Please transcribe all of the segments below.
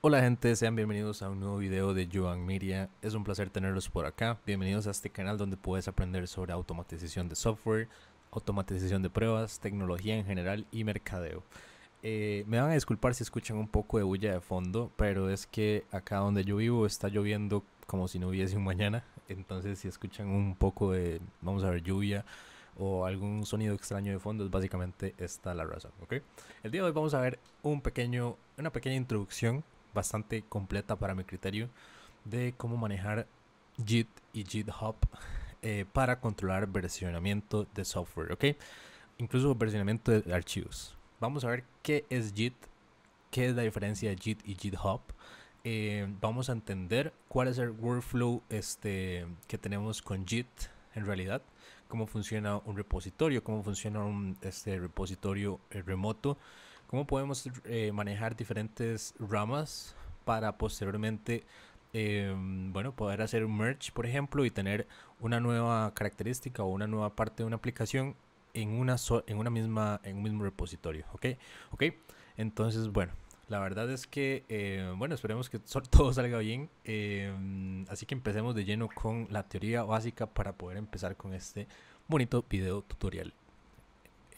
Hola gente, sean bienvenidos a un nuevo video de Joan Miria. Es un placer tenerlos por acá. Bienvenidos a este canal donde puedes aprender sobre automatización de software, automatización de pruebas, tecnología en general y mercadeo. Eh, me van a disculpar si escuchan un poco de bulla de fondo, pero es que acá donde yo vivo está lloviendo como si no hubiese un mañana. Entonces si escuchan un poco de, vamos a ver, lluvia o algún sonido extraño de fondo, es básicamente esta la razón, ¿ok? El día de hoy vamos a ver un pequeño, una pequeña introducción bastante completa para mi criterio de cómo manejar JIT y GitHub eh, para controlar versionamiento de software, ¿ok? Incluso versionamiento de archivos. Vamos a ver qué es JIT, qué es la diferencia de JIT y GitHub. Eh, vamos a entender cuál es el workflow este, que tenemos con JIT en realidad, cómo funciona un repositorio, cómo funciona un este, repositorio eh, remoto ¿Cómo podemos eh, manejar diferentes ramas para posteriormente, em, bueno, poder hacer un merge, por ejemplo, y tener una nueva característica o una nueva parte de una aplicación en una, en una misma, en un mismo repositorio, ¿ok? ¿Ok? Entonces, bueno, la verdad es que, eh, bueno, esperemos que todo salga bien. Em, así que empecemos de lleno con la teoría básica para poder empezar con este bonito video tutorial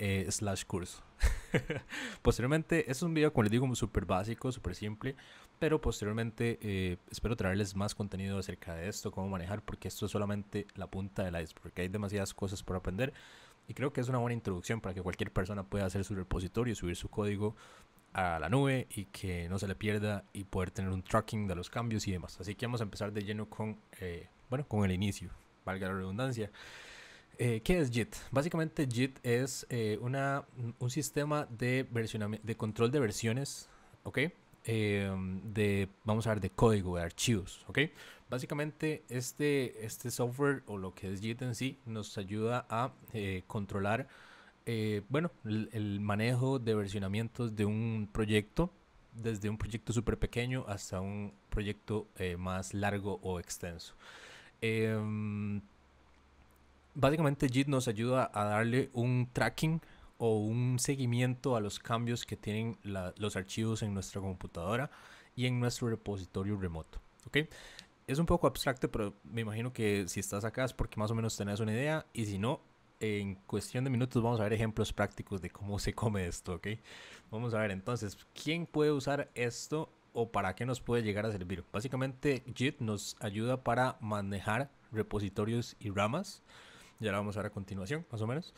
eh, slash curso. posteriormente, es un video, como les digo, súper básico, súper simple, pero posteriormente eh, espero traerles más contenido acerca de esto, cómo manejar, porque esto es solamente la punta del iceberg, porque hay demasiadas cosas por aprender. Y creo que es una buena introducción para que cualquier persona pueda hacer su repositorio, subir su código a la nube y que no se le pierda y poder tener un tracking de los cambios y demás. Así que vamos a empezar de lleno con, eh, bueno, con el inicio, valga la redundancia. Eh, ¿Qué es JIT? Básicamente JIT es eh, una, un sistema de, de control de versiones, ¿ok? Em, de, vamos a ver, de código, de archivos, ¿ok? Básicamente este, este software o lo que es JIT en sí nos ayuda a eh, controlar, bueno, el, el, manejo de versionamientos de un proyecto, desde un proyecto súper pequeño hasta un proyecto más largo o extenso. Em, básicamente JIT nos ayuda a darle un tracking o un seguimiento a los cambios que tienen los archivos en nuestra computadora y en nuestro repositorio remoto. ¿okay? Es un poco abstracto, pero me imagino que si estás acá es porque más o menos tenés una idea y si no, en cuestión de minutos vamos a ver ejemplos prácticos de cómo se come esto. ¿ok? Vamos a ver entonces, ¿quién puede usar esto o para qué nos puede llegar a servir? Básicamente JIT nos ayuda para manejar repositorios y ramas ya la vamos a ver a continuación, más o menos.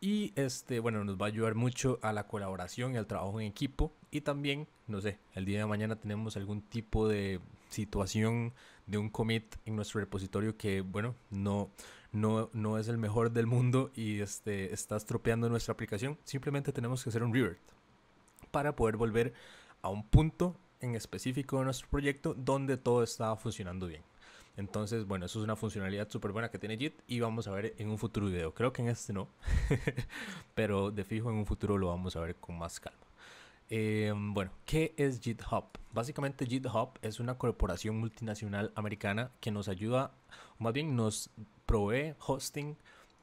Y este, bueno, nos va a ayudar mucho a la colaboración y al trabajo en equipo. Y también, no sé, el día de mañana tenemos algún tipo de situación de un commit en nuestro repositorio que, bueno, no, no, es el mejor del mundo y este, está estropeando nuestra aplicación. Simplemente tenemos que hacer un revert para poder volver a un punto en específico de nuestro proyecto donde todo estaba funcionando bien. Entonces, bueno, eso es una funcionalidad súper buena que tiene JIT y vamos a ver en un futuro video. Creo que en este no, pero de fijo en un futuro lo vamos a ver con más calma. Em, bueno, ¿qué es GitHub? Básicamente GitHub es una corporación multinacional americana que nos ayuda, más bien nos provee hosting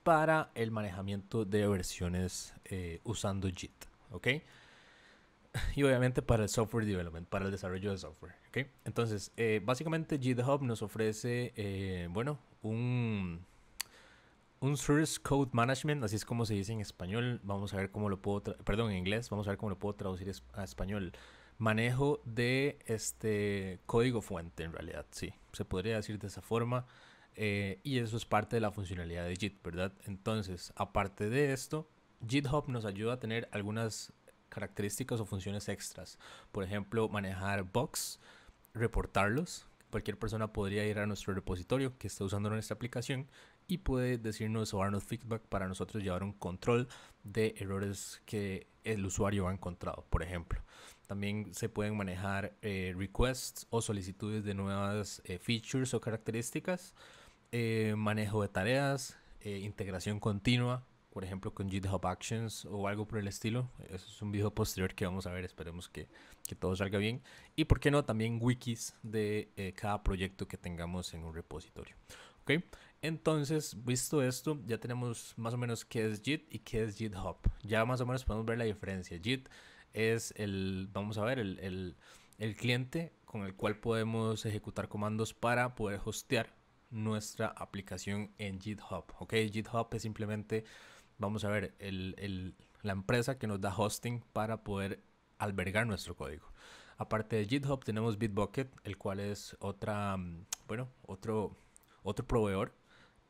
para el manejamiento de versiones eh, usando Git. ¿ok? y obviamente para el software development, para el desarrollo de software. ¿okay? Entonces, eh, básicamente GitHub nos ofrece, eh, bueno, un, un Source Code Management, así es como se dice en español. Vamos a ver cómo lo puedo, perdón, en inglés, vamos a ver cómo lo puedo traducir a español. Manejo de este código fuente, en realidad, sí, se podría decir de esa forma. Eh, y eso es parte de la funcionalidad de Git, ¿verdad? Entonces, aparte de esto, GitHub nos ayuda a tener algunas características o funciones extras. Por ejemplo, manejar bugs, reportarlos. Cualquier persona podría ir a nuestro repositorio que está usando nuestra aplicación y puede decirnos o darnos feedback para nosotros llevar un control de errores que el usuario ha encontrado, por ejemplo. También se pueden manejar eh, requests o solicitudes de nuevas eh, features o características, eh, manejo de tareas, integración continua por ejemplo, con GitHub Actions o algo por el estilo. Eso es un video posterior que vamos a ver, esperemos que, todo salga bien. Y por qué no, también wikis de eh, cada proyecto que tengamos en un repositorio. ¿Ok? Entonces, visto esto, ya tenemos más o menos qué es Git y qué es GitHub. Ya más o menos podemos ver la diferencia. Git es el, vamos a ver, el, el cliente con el cual podemos ejecutar comandos para poder hostear nuestra aplicación en GitHub. ¿Ok? GitHub es simplemente vamos a ver, el, el, la empresa que nos da hosting para poder albergar nuestro código. Aparte de GitHub tenemos Bitbucket, el cual es otra, mm, bueno, otro, otro proveedor,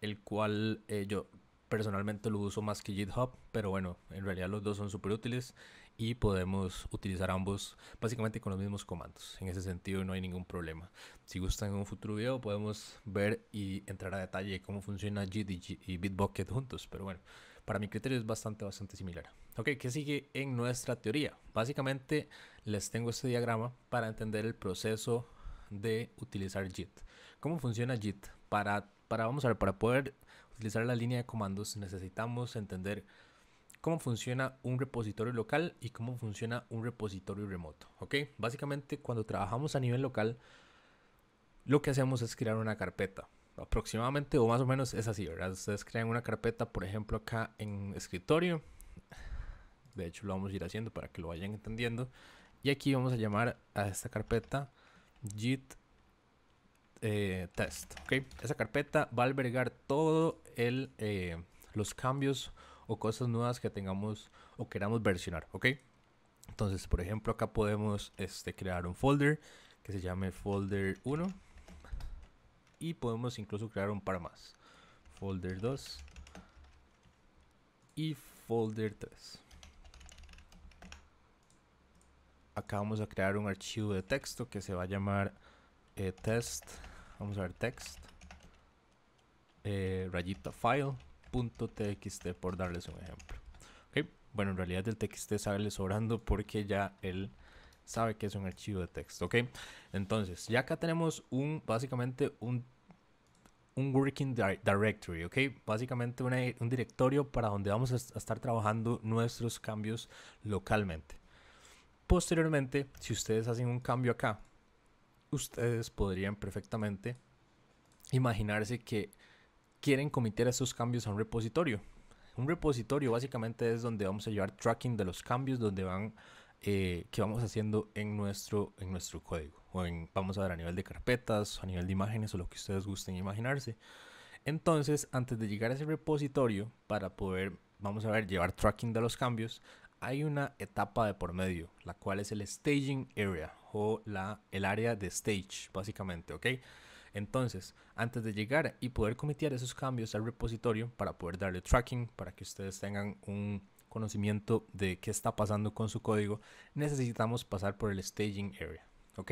el cual eh, yo personalmente lo uso más que GitHub, pero bueno, en realidad los dos son súper útiles y podemos utilizar ambos básicamente con los mismos comandos. En ese sentido no hay ningún problema. Si gustan en un futuro video podemos ver y entrar a detalle cómo funciona Git y Bitbucket juntos, pero bueno, para mi criterio es bastante, bastante similar. Ok, ¿qué sigue en nuestra teoría? Básicamente les tengo este diagrama para entender el proceso de utilizar JIT. ¿Cómo funciona JIT? Para, para, vamos a para poder utilizar la línea de comandos necesitamos entender cómo funciona un repositorio local y cómo funciona un repositorio remoto. ¿ok? Básicamente cuando trabajamos a nivel local, lo que hacemos es crear una carpeta aproximadamente o más o menos es así, ¿verdad? Ustedes crean una carpeta, por ejemplo, acá en escritorio. De hecho, lo vamos a ir haciendo para que lo vayan entendiendo. Y aquí vamos a llamar a esta carpeta git eh, test. ¿okay? Esa carpeta va a albergar todo el, eh, los cambios o cosas nuevas que tengamos o queramos versionar. ¿ok? Entonces, por ejemplo, acá podemos este, crear un folder que se llame folder 1 y podemos incluso crear un par más. Folder 2 y folder 3. Acá vamos a crear un archivo de texto que se va a llamar eh, test. Vamos a ver text. Eh, file rayita file.txt por darles un ejemplo. Okay. Bueno, en realidad el txt sale sobrando porque ya él sabe que es un archivo de texto. ¿ok? Entonces, ya acá tenemos un básicamente un un working directory, ¿ok? Básicamente un directorio para donde vamos a estar trabajando nuestros cambios localmente. Posteriormente, si ustedes hacen un cambio acá, ustedes podrían perfectamente imaginarse que quieren cometer esos cambios a un repositorio. Un repositorio básicamente es donde vamos a llevar tracking de los cambios donde van, eh, que vamos haciendo en nuestro, en nuestro código vamos a ver a nivel de carpetas, a nivel de imágenes o lo que ustedes gusten imaginarse. Entonces, antes de llegar a ese repositorio, para poder, vamos a ver, llevar tracking de los cambios, hay una etapa de por medio, la cual es el staging area o la, el área de stage, básicamente, ¿ok? Entonces, antes de llegar y poder comitear esos cambios al repositorio para poder darle tracking, para que ustedes tengan un conocimiento de qué está pasando con su código, necesitamos pasar por el staging area, ¿ok?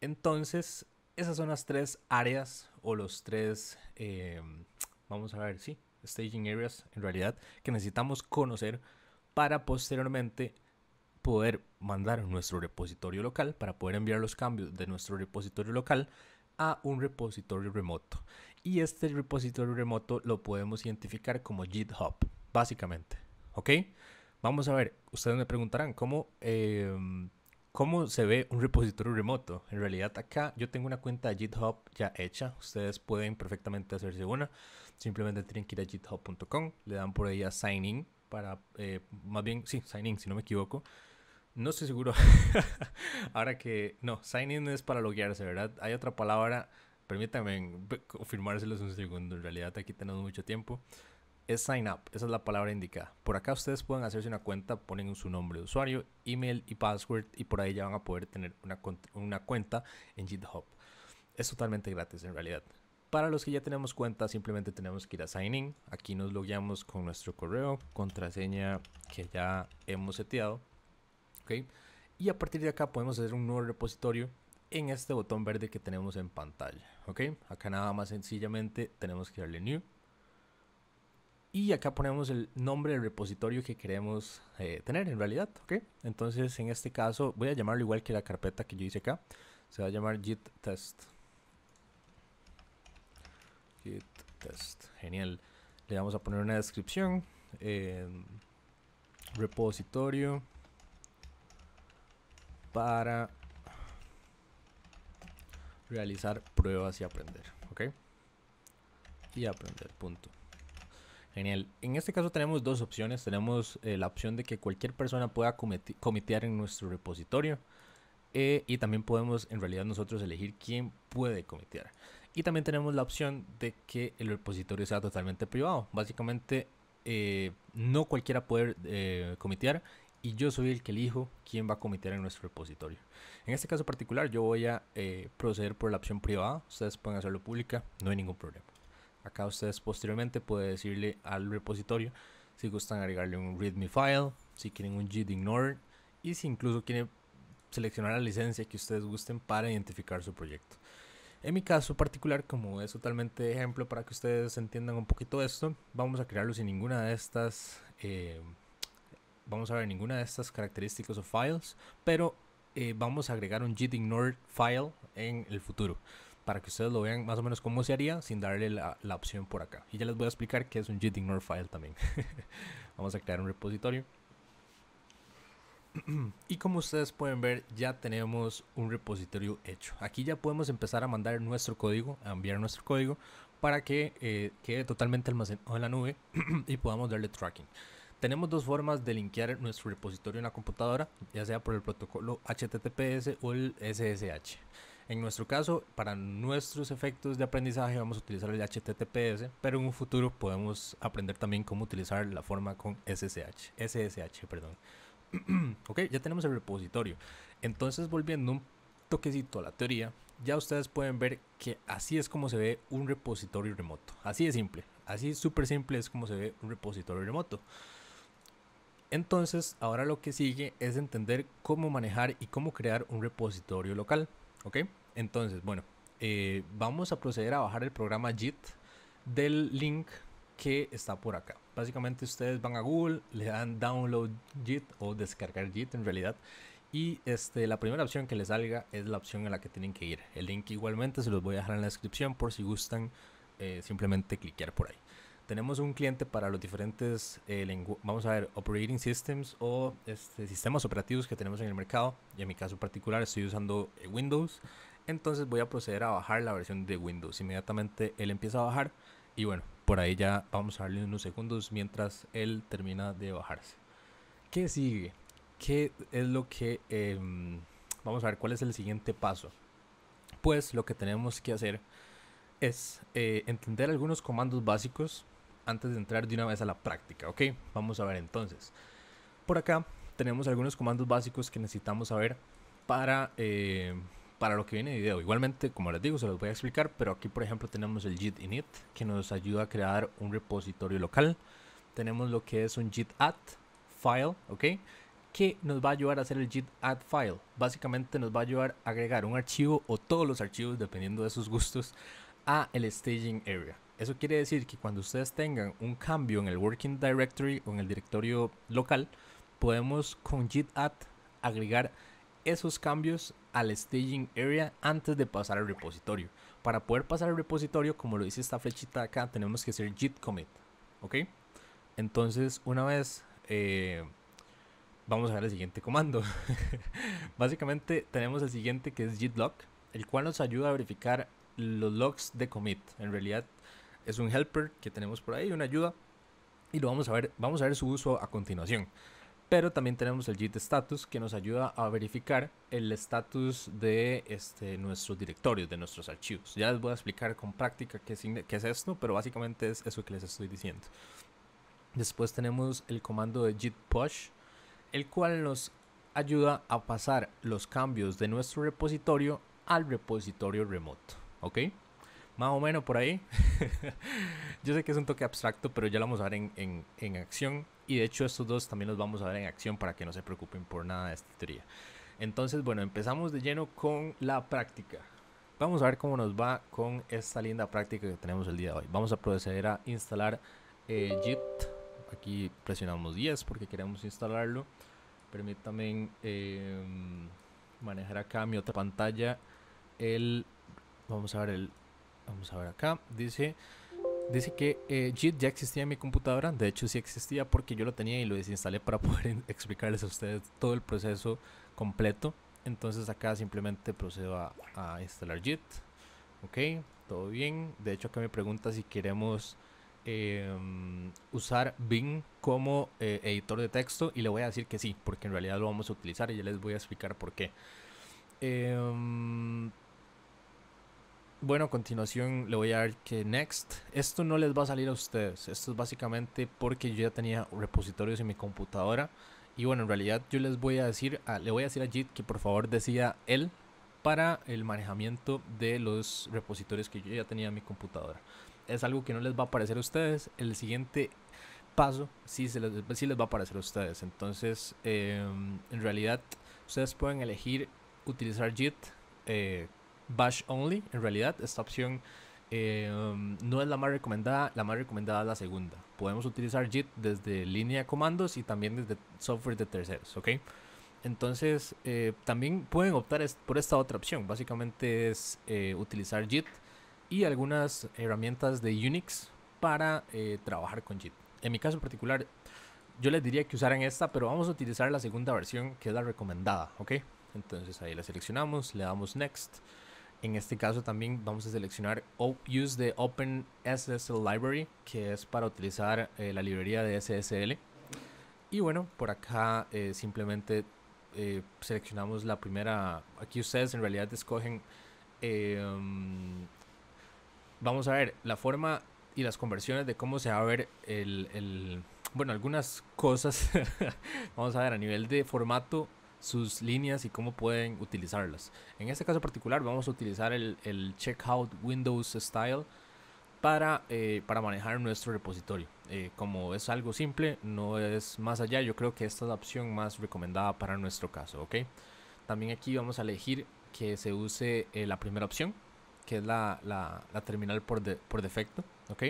Entonces, esas son las tres áreas o los tres, eh, vamos a ver, sí, staging areas en realidad que necesitamos conocer para posteriormente poder mandar nuestro repositorio local, para poder enviar los cambios de nuestro repositorio local a un repositorio remoto. Y este repositorio remoto lo podemos identificar como GitHub, básicamente. ¿Ok? Vamos a ver, ustedes me preguntarán, ¿cómo em, ¿Cómo se ve un repositorio remoto? En realidad acá yo tengo una cuenta de GitHub ya hecha, ustedes pueden perfectamente hacerse una, simplemente tienen que ir a github.com, le dan por ahí a sign in para, eh, más bien, sí, sign in si no me equivoco, no estoy seguro, ahora que, no, sign in es para loguearse, ¿verdad? Hay otra palabra, permítanme confirmárselos un segundo, en realidad aquí tenemos mucho tiempo, es sign up, esa es la palabra indicada. Por acá ustedes pueden hacerse una cuenta, ponen su nombre de usuario, email y password y por ahí ya van a poder tener una, cuenta en GitHub. Es totalmente gratis en realidad. Para los que ya tenemos cuenta, simplemente tenemos que ir a sign in. Aquí nos logueamos con nuestro correo, contraseña que ya hemos seteado. Y a partir de acá podemos hacer un nuevo repositorio en este botón verde que tenemos en pantalla. ¿okay? Acá nada más sencillamente tenemos que darle new y acá ponemos el nombre del repositorio que queremos eh, tener en realidad, ¿ok? Entonces en este caso voy a llamarlo igual que la carpeta que yo hice acá, se va a llamar git test. Git test, genial. Le vamos a poner una descripción, repositorio para realizar pruebas y aprender, ¿ok? Y aprender, punto. En este caso tenemos dos opciones. Tenemos eh, la opción de que cualquier persona pueda comitear en nuestro repositorio. Eh, y también podemos en realidad nosotros elegir quién puede comitear. Y también tenemos la opción de que el repositorio sea totalmente privado. Básicamente eh, no cualquiera puede comitear y yo soy el que elijo quién va a comitear en nuestro repositorio. En este caso particular yo voy a proceder por la opción privada. Ustedes pueden hacerlo pública, no hay ningún problema. Acá ustedes posteriormente pueden decirle al repositorio si gustan agregarle un readme file, si quieren un git ignore y si incluso quieren seleccionar la licencia que ustedes gusten para identificar su proyecto. En mi caso particular, como es totalmente ejemplo para que ustedes entiendan un poquito esto, vamos a crearlo sin ninguna de estas, eh, vamos a ver ninguna de estas características o files, pero eh, vamos a agregar un gitignore file en el futuro para que ustedes lo vean más o menos cómo se haría sin darle la, opción por acá. Y ya les voy a explicar qué es un gitignore file también. Vamos a crear un repositorio. y como ustedes pueden ver, ya tenemos un repositorio hecho. Aquí ya podemos empezar a mandar nuestro código, a enviar nuestro código para que eh, quede totalmente almacenado en la nube y podamos darle tracking. Tenemos dos formas de linkear nuestro repositorio en la computadora, ya sea por el protocolo HTTPS o el SSH. En nuestro caso, para nuestros efectos de aprendizaje vamos a utilizar el HTTPS, pero en un futuro podemos aprender también cómo utilizar la forma con SSH, SSH, perdón. ok, ya tenemos el repositorio. Entonces, volviendo un toquecito a la teoría, ya ustedes pueden ver que así es como se ve un repositorio remoto. Así de simple, así súper simple es como se ve un repositorio remoto. Entonces, ahora lo que sigue es entender cómo manejar y cómo crear un repositorio local. ¿Ok? Entonces, bueno, eh, vamos a proceder a bajar el programa JIT del link que está por acá. Básicamente ustedes van a Google, le dan download JIT o descargar JIT en realidad. Y este, la primera opción que les salga es la opción a la que tienen que ir. El link igualmente se los voy a dejar en la descripción por si gustan eh, simplemente cliquear por ahí tenemos un cliente para los diferentes, eh, vamos a ver, operating systems o este, sistemas operativos que tenemos en el mercado. Y en mi caso particular estoy usando eh, Windows. Entonces voy a proceder a bajar la versión de Windows. Inmediatamente él empieza a bajar. Y bueno, por ahí ya vamos a darle unos segundos mientras él termina de bajarse. ¿Qué sigue? ¿Qué es lo que... Em, vamos a ver cuál es el siguiente paso. Pues lo que tenemos que hacer es eh, entender algunos comandos básicos antes de entrar de una vez a la práctica, ¿ok? Vamos a ver entonces. Por acá tenemos algunos comandos básicos que necesitamos saber para, eh, para lo que viene de video. Igualmente, como les digo, se los voy a explicar, pero aquí por ejemplo tenemos el git init que nos ayuda a crear un repositorio local. Tenemos lo que es un git add file, ¿ok? que nos va a ayudar a hacer el git add file. Básicamente nos va a ayudar a agregar un archivo o todos los archivos, dependiendo de sus gustos, a el staging area. Eso quiere decir que cuando ustedes tengan un cambio en el Working Directory o en el directorio local, podemos con git add agregar esos cambios al staging area antes de pasar al repositorio. Para poder pasar al repositorio, como lo dice esta flechita acá, tenemos que hacer git commit. ¿Ok? Entonces, una vez... Eh, vamos a ver el siguiente comando. Básicamente tenemos el siguiente que es git log, el cual nos ayuda a verificar los logs de commit. En realidad es un helper que tenemos por ahí, una ayuda. Y lo vamos a ver, vamos a ver su uso a continuación. Pero también tenemos el git status que nos ayuda a verificar el status de este, nuestros directorios, de nuestros archivos. Ya les voy a explicar con práctica qué es, qué es esto, pero básicamente es eso que les estoy diciendo. Después tenemos el comando de git push, el cual nos ayuda a pasar los cambios de nuestro repositorio al repositorio remoto. ¿Ok? más o menos por ahí. Yo sé que es un toque abstracto, pero ya lo vamos a ver en, acción. Y de hecho estos dos también los vamos a ver en acción para que no se preocupen por nada de esta teoría. Entonces, bueno, empezamos de lleno con la práctica. Vamos a ver cómo nos va con esta linda práctica que tenemos el día de hoy. Vamos a proceder a instalar JIT Git. Aquí presionamos 10 porque queremos instalarlo. Permítanme em, manejar acá mi otra pantalla. El, vamos a ver el Vamos a ver acá. Dice, dice que eh, JIT ya existía en mi computadora. De hecho, sí existía porque yo lo tenía y lo desinstalé para poder explicarles a ustedes todo el proceso completo. Entonces acá simplemente procedo a, instalar JIT. Ok, todo bien. De hecho, acá me pregunta si queremos em, usar Bing como eh, editor de texto y le voy a decir que sí, porque en realidad lo vamos a utilizar y ya les voy a explicar por qué. Em, bueno, a continuación le voy a dar que next. Esto no les va a salir a ustedes. Esto es básicamente porque yo ya tenía repositorios en mi computadora. Y bueno, en realidad yo les voy a decir, ah, le voy a decir a JIT que por favor decía él para el manejamiento de los repositorios que yo ya tenía en mi computadora. Es algo que no les va a aparecer a ustedes. El siguiente paso sí, se les, va a aparecer a ustedes. Entonces, em, en realidad, ustedes pueden elegir utilizar JIT eh, Bash Only. En realidad, esta opción eh, um, no es la más recomendada, la más recomendada es la segunda. Podemos utilizar JIT desde línea de comandos y también desde software de terceros, ¿ok? Entonces, eh, también pueden optar por esta otra opción. Básicamente es eh, utilizar JIT y algunas herramientas de Unix para trabajar con JIT. En mi caso en particular, yo les diría que usaran esta, pero vamos a utilizar la segunda versión que es la recomendada, ¿ok? Entonces ahí la seleccionamos, le damos Next. En este caso también vamos a seleccionar Use the Open SSL Library, que es para utilizar eh, la librería de SSL. Y bueno, por acá eh, simplemente eh, seleccionamos la primera. Aquí ustedes en realidad escogen. Em, vamos a ver la forma y las conversiones de cómo se va a ver el bueno, algunas cosas. vamos a ver a nivel de formato sus líneas y cómo pueden utilizarlas. En este caso particular vamos a utilizar el, el checkout Windows Style para, eh, para manejar nuestro repositorio. Eh, como es algo simple, no es más allá, yo creo que esta es la opción más recomendada para nuestro caso. ¿ok? También aquí vamos a elegir que se use eh, la primera opción, que es la, terminal por, por defecto. ¿ok?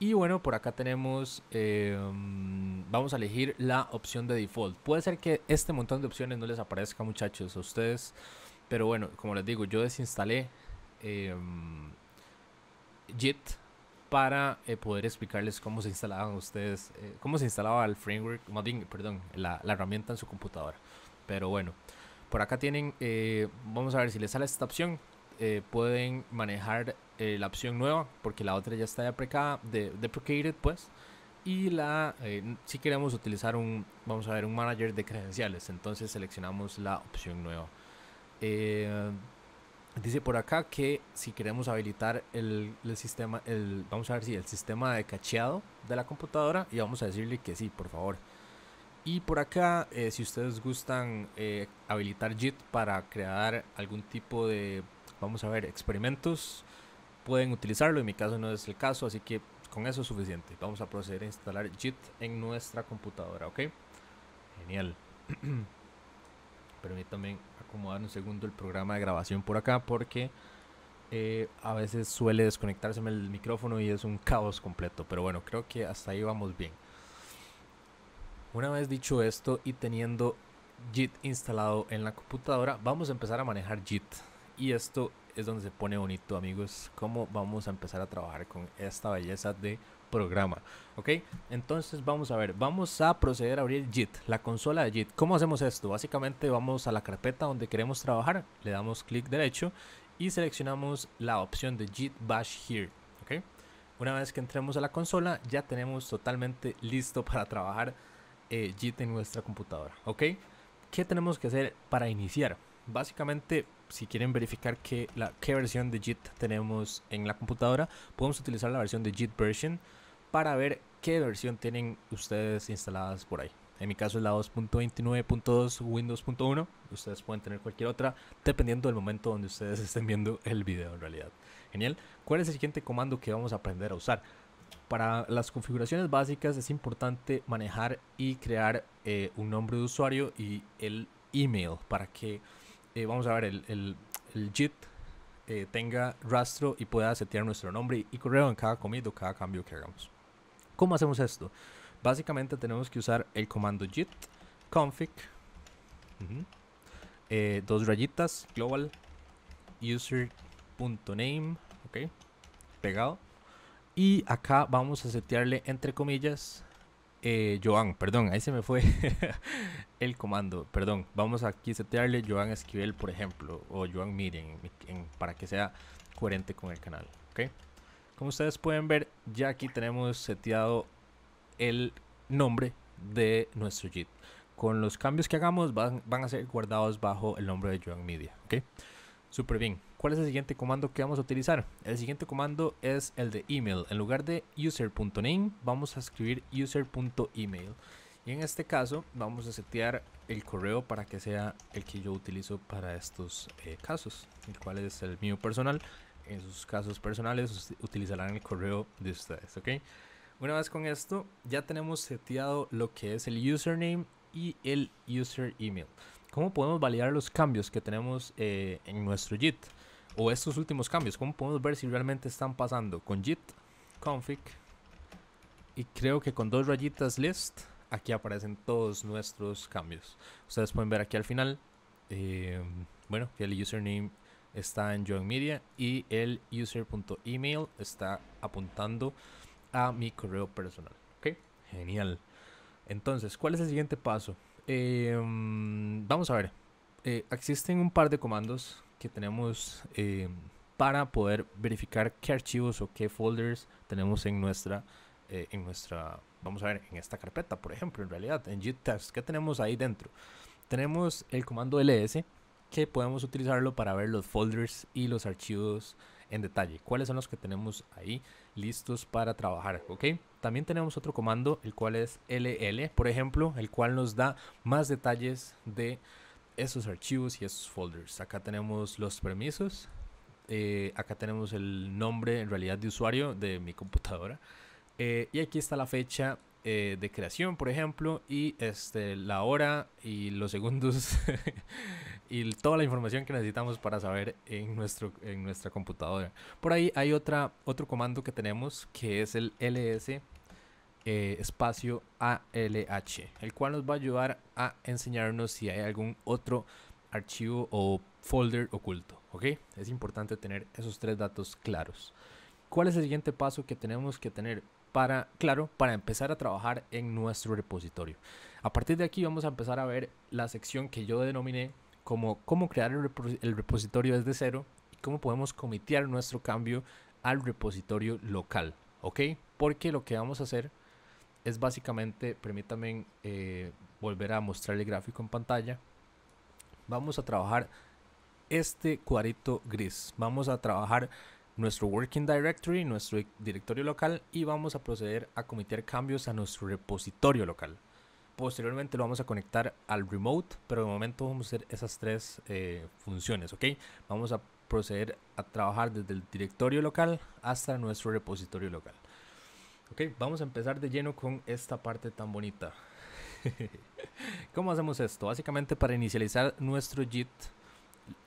Y bueno, por acá tenemos, eh, mm, vamos a elegir la opción de default. Puede ser que este montón de opciones no les aparezca muchachos a ustedes, pero bueno, como les digo, yo desinstalé JIT eh, mm, para eh, poder explicarles cómo se instalaban ustedes, cómo se instalaba el framework, perdón, la, la herramienta en su computadora. Pero bueno, por acá tienen, vamos a ver si les sale esta opción, pueden manejar eh, la opción nueva, porque la otra ya está deprecada, de, deprecated, pues. Y la, eh, si queremos utilizar un, vamos a ver, un manager de credenciales, entonces seleccionamos la opción nueva. Eh, dice por acá que si queremos habilitar el, sistema, el, vamos a ver si el sistema de cacheado de la computadora, y vamos a decirle que sí, por favor. Y por acá, si ustedes gustan habilitar JIT para crear algún tipo de, vamos a ver, experimentos pueden utilizarlo, en mi caso no es el caso, así que con eso es suficiente. Vamos a proceder a instalar JIT en nuestra computadora, ¿ok? Genial. Permítanme acomodar un segundo el programa de grabación por acá porque eh, a veces suele desconectarse el micrófono y es un caos completo, pero bueno, creo que hasta ahí vamos bien. Una vez dicho esto y teniendo JIT instalado en la computadora, vamos a empezar a manejar JIT. Y esto es donde se pone bonito, amigos, cómo vamos a empezar a trabajar con esta belleza de programa. ¿Ok? Entonces vamos a ver, vamos a proceder a abrir JIT, la consola de JIT. ¿Cómo hacemos esto? Básicamente vamos a la carpeta donde queremos trabajar, le damos clic derecho y seleccionamos la opción de JIT Bash Here. ¿Ok? Una vez que entremos a la consola, ya tenemos totalmente listo para trabajar eh, JIT en nuestra computadora. ¿Ok? ¿Qué tenemos que hacer para iniciar? Básicamente si quieren verificar qué versión de JIT tenemos en la computadora, podemos utilizar la versión de JIT version para ver qué versión tienen ustedes instaladas por ahí. En mi caso es la 2.29.2 Windows.1. Ustedes pueden tener cualquier otra, dependiendo del momento donde ustedes estén viendo el video en realidad. Genial. ¿Cuál es el siguiente comando que vamos a aprender a usar? Para las configuraciones básicas es importante manejar y crear eh, un nombre de usuario y el email para que eh, vamos a ver, el, el, JIT eh, tenga rastro y pueda setear nuestro nombre y correo en cada commit o cada cambio que hagamos. ¿Cómo hacemos esto? Básicamente tenemos que usar el comando JIT config eh, dos rayitas global user.name, ok, pegado. Y acá vamos a setearle entre comillas eh, Joan, perdón, ahí se me fue el comando, perdón. Vamos aquí a setearle Joan Esquivel, por ejemplo, o Joan media para que sea coherente con el canal. ¿okay? Como ustedes pueden ver, ya aquí tenemos seteado el nombre de nuestro JIT. Con los cambios que hagamos van, a ser guardados bajo el nombre de Joan Media. ¿okay? Súper bien. ¿cuál es el siguiente comando que vamos a utilizar? El siguiente comando es el de email. En lugar de user.name, vamos a escribir user.email. Y en este caso, vamos a setear el correo para que sea el que yo utilizo para estos eh, casos, el cual es el mío personal. En sus casos personales utilizarán el correo de ustedes, ¿ok? Una vez con esto, ya tenemos seteado lo que es el username y el user email. ¿Cómo podemos validar los cambios que tenemos eh, en nuestro JIT? o estos últimos cambios, cómo podemos ver si realmente están pasando con git config y creo que con dos rayitas list aquí aparecen todos nuestros cambios. Ustedes pueden ver aquí al final, eh, bueno, que el username está en Join Media y el user.email está apuntando a mi correo personal. Ok, genial. Entonces, ¿cuál es el siguiente paso? Eh, mm, vamos a ver. Eh, existen un par de comandos que tenemos eh, para poder verificar qué archivos o qué folders tenemos en nuestra, eh, en nuestra, vamos a ver, en esta carpeta, por ejemplo, en realidad, en git ¿qué tenemos ahí dentro? Tenemos el comando ls que podemos utilizarlo para ver los folders y los archivos en detalle, cuáles son los que tenemos ahí listos para trabajar, ¿ok? También tenemos otro comando, el cual es ll, por ejemplo, el cual nos da más detalles de esos archivos y esos folders. Acá tenemos los permisos. Eh, acá tenemos el nombre en realidad de usuario de mi computadora. Eh, y aquí está la fecha eh, de creación, por ejemplo, y este, la hora y los segundos y toda la información que necesitamos para saber en, nuestro, en nuestra computadora. Por ahí hay otra, otro comando que tenemos que es el ls eh, espacio ALH, el cual nos va a ayudar a enseñarnos si hay algún otro archivo o folder oculto. ¿ok? Es importante tener esos tres datos claros. ¿Cuál es el siguiente paso que tenemos que tener para, claro, para empezar a trabajar en nuestro repositorio? A partir de aquí vamos a empezar a ver la sección que yo denominé como cómo crear el, repositorio desde cero y cómo podemos comitear nuestro cambio al repositorio local, ¿ok? Porque lo que vamos a hacer es básicamente, permítanme eh, volver a mostrar el gráfico en pantalla. Vamos a trabajar este cuadrito gris. Vamos a trabajar nuestro Working Directory, nuestro directorio local y vamos a proceder a cometer cambios a nuestro repositorio local. Posteriormente lo vamos a conectar al remote, pero de momento vamos a hacer esas tres eh, funciones, ¿ok? Vamos a proceder a trabajar desde el directorio local hasta nuestro repositorio local. Ok, vamos a empezar de lleno con esta parte tan bonita. ¿Cómo hacemos esto? Básicamente para inicializar nuestro JIT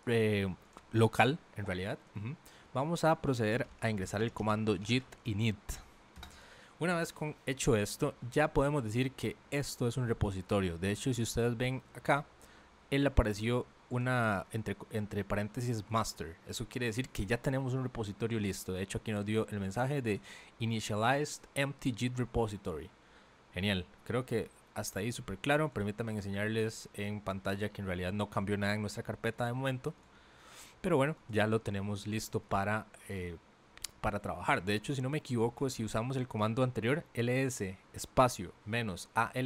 eh, local, en realidad, vamos a proceder a ingresar el comando JIT init. Una vez con hecho esto, ya podemos decir que esto es un repositorio. De hecho, si ustedes ven acá, él apareció una, entre, entre paréntesis, master. Eso quiere decir que ya tenemos un repositorio listo. De hecho, aquí nos dio el mensaje de Initialized Empty Git Repository. Genial. Creo que hasta ahí súper claro. Permítanme enseñarles en pantalla que en realidad no cambió nada en nuestra carpeta de momento. Pero bueno, ya lo tenemos listo para, eh, para trabajar. De hecho, si no me equivoco, si usamos el comando anterior, ls espacio menos alh,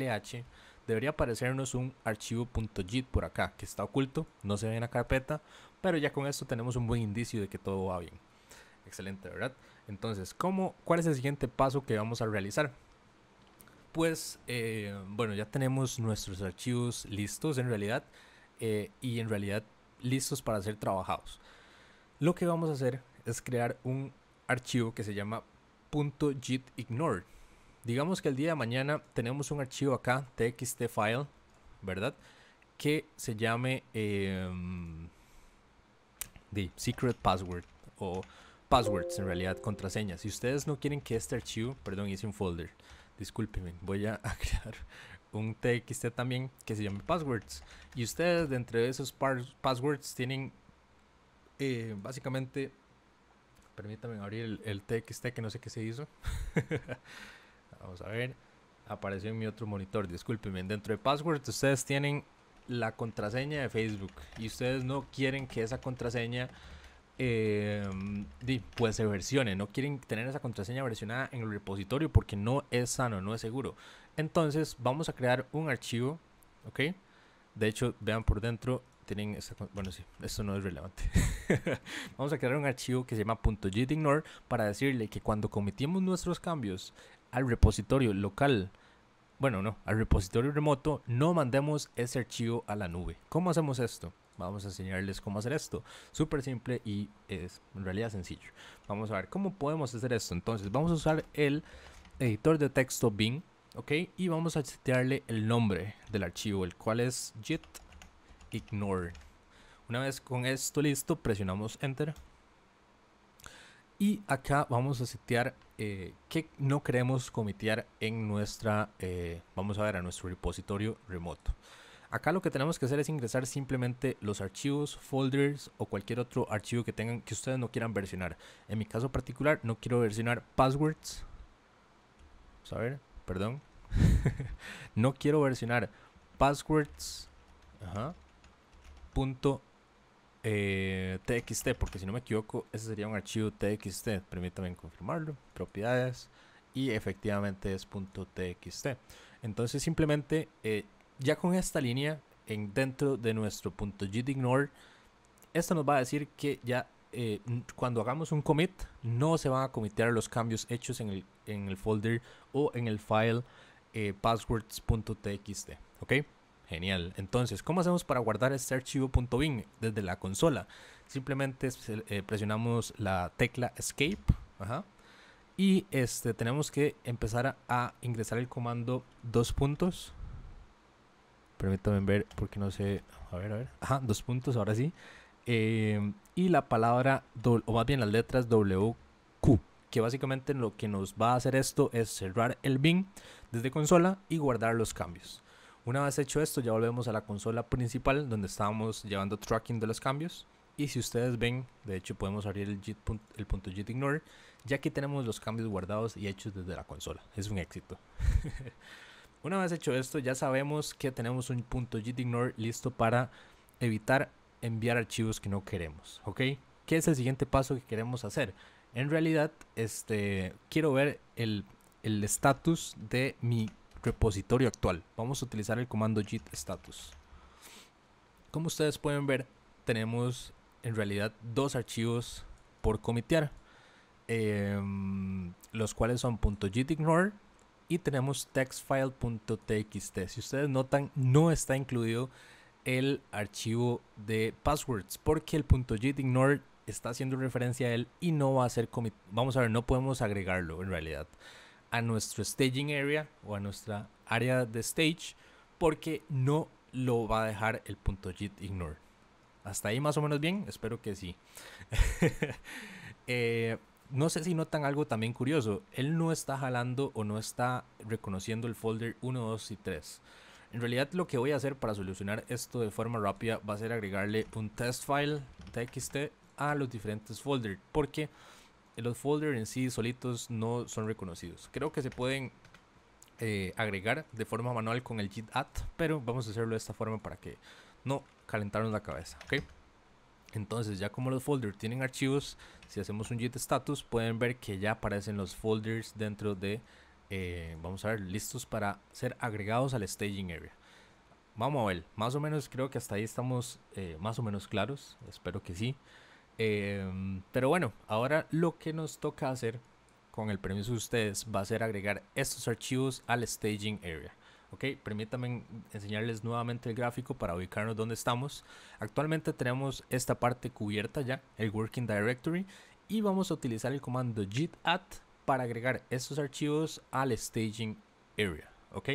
debería aparecernos un archivo .git por acá, que está oculto, no se ve en la carpeta, pero ya con esto tenemos un buen indicio de que todo va bien. Excelente, ¿verdad? Entonces, ¿cómo, ¿cuál es el siguiente paso que vamos a realizar? Pues, eh, bueno, ya tenemos nuestros archivos listos en realidad eh, y en realidad listos para ser trabajados. Lo que vamos a hacer es crear un archivo que se llama .gitignore Digamos que el día de mañana tenemos un archivo acá, txt file, ¿verdad? Que se llame em, secret password o passwords en realidad, contraseñas. Si ustedes no quieren que este archivo, perdón, hice un folder, discúlpenme, voy a crear un txt también que se llame passwords. Y ustedes de entre esos passwords tienen eh, básicamente, permítanme abrir el, el txt que no sé qué se hizo. Vamos a ver. Apareció en mi otro monitor, discúlpenme. Dentro de Password ustedes tienen la contraseña de Facebook y ustedes no quieren que esa contraseña em, pues se versione, no quieren tener esa contraseña versionada en el repositorio porque no es sano, no es seguro. Entonces vamos a crear un archivo, ¿ok? De hecho, vean por dentro, tienen esta, bueno, sí, esto no es relevante. vamos a crear un archivo que se llama .gitignore para decirle que cuando cometimos nuestros cambios al repositorio local, bueno, no, al repositorio remoto, no mandemos ese archivo a la nube. ¿Cómo hacemos esto? Vamos a enseñarles cómo hacer esto. Súper simple y es en realidad sencillo. Vamos a ver cómo podemos hacer esto. Entonces, vamos a usar el editor de texto Bing, ¿ok? Y vamos a setearle el nombre del archivo, el cual es git ignore. Una vez con esto listo, presionamos enter y acá vamos a setear eh, que no queremos comitear en nuestra, eh, vamos a ver, a nuestro repositorio remoto. Acá lo que tenemos que hacer es ingresar simplemente los archivos, folders o cualquier otro archivo que tengan que ustedes no quieran versionar. En mi caso particular no quiero versionar passwords. Vamos a ver, perdón. no quiero versionar passwords. TXT, eh, porque si no me equivoco, ese sería un archivo TXT. Permítanme confirmarlo. Propiedades. Y efectivamente es .txt. Entonces simplemente eh, ya con esta línea en, dentro de nuestro punto .gitignore, esto nos va a decir que ya eh, cuando hagamos un commit no se van a comitear los cambios hechos en el, en el folder o en el file eh, passwords.txt. ¿Ok? Genial. Entonces, ¿cómo hacemos para guardar este archivo desde la consola? Simplemente eh, presionamos la tecla escape y este, tenemos que empezar a, ingresar el comando dos puntos. Permítanme ver porque no sé. A ver, a ver. Ajá, dos puntos, ahora sí. Eh, y la palabra, o más bien las letras WQ que básicamente lo que nos va a hacer esto es cerrar el bin desde consola y guardar los cambios. Una vez hecho esto, ya volvemos a la consola principal donde estábamos llevando tracking de los cambios. Y si ustedes ven, de hecho podemos abrir el, ya aquí tenemos los cambios guardados y hechos desde la consola. Es un éxito. Una vez hecho esto, ya sabemos que tenemos un punto listo para evitar enviar archivos que no queremos. ¿Qué es el siguiente paso que queremos hacer? En realidad, este, quiero ver el estatus de mi repositorio actual. Vamos a utilizar el comando git status. Como ustedes pueden ver, tenemos en realidad dos archivos por comitear, em, los cuales son .gitignore y tenemos textfile.txt. Si ustedes notan, no está incluido el archivo de passwords porque el .gitignore está haciendo referencia a él y no va a ser commit. Vamos a ver, no podemos agregarlo en realidad a nuestro staging area o a nuestra área de stage porque no lo va a dejar el punto .git ignore. Hasta ahí más o menos bien, espero que sí. Eh, no sé si notan algo también curioso, él no está jalando o no está reconociendo el folder 1, 2 y 3. En realidad lo que voy a hacer para solucionar esto de forma rápida va a ser agregarle un test file txt a los diferentes folders porque los folders en sí solitos no son reconocidos. Creo que se pueden eh, agregar de forma manual con el git add, pero vamos a hacerlo de esta forma para que no calentarnos la cabeza, Entonces ya como los folders tienen archivos, si hacemos un git status pueden ver que ya aparecen los folders dentro de, eh, vamos a ver, listos para ser agregados al staging area. Vamos a ver, más o menos creo que hasta ahí estamos eh, más o menos claros, espero que sí. Em, pero bueno, ahora lo que nos toca hacer con el permiso de ustedes va a ser agregar estos archivos al staging area. Ok, permítanme enseñarles nuevamente el gráfico para ubicarnos donde estamos. Actualmente tenemos esta parte cubierta ya, el Working Directory, y vamos a utilizar el comando git add para agregar estos archivos al staging area. Ok,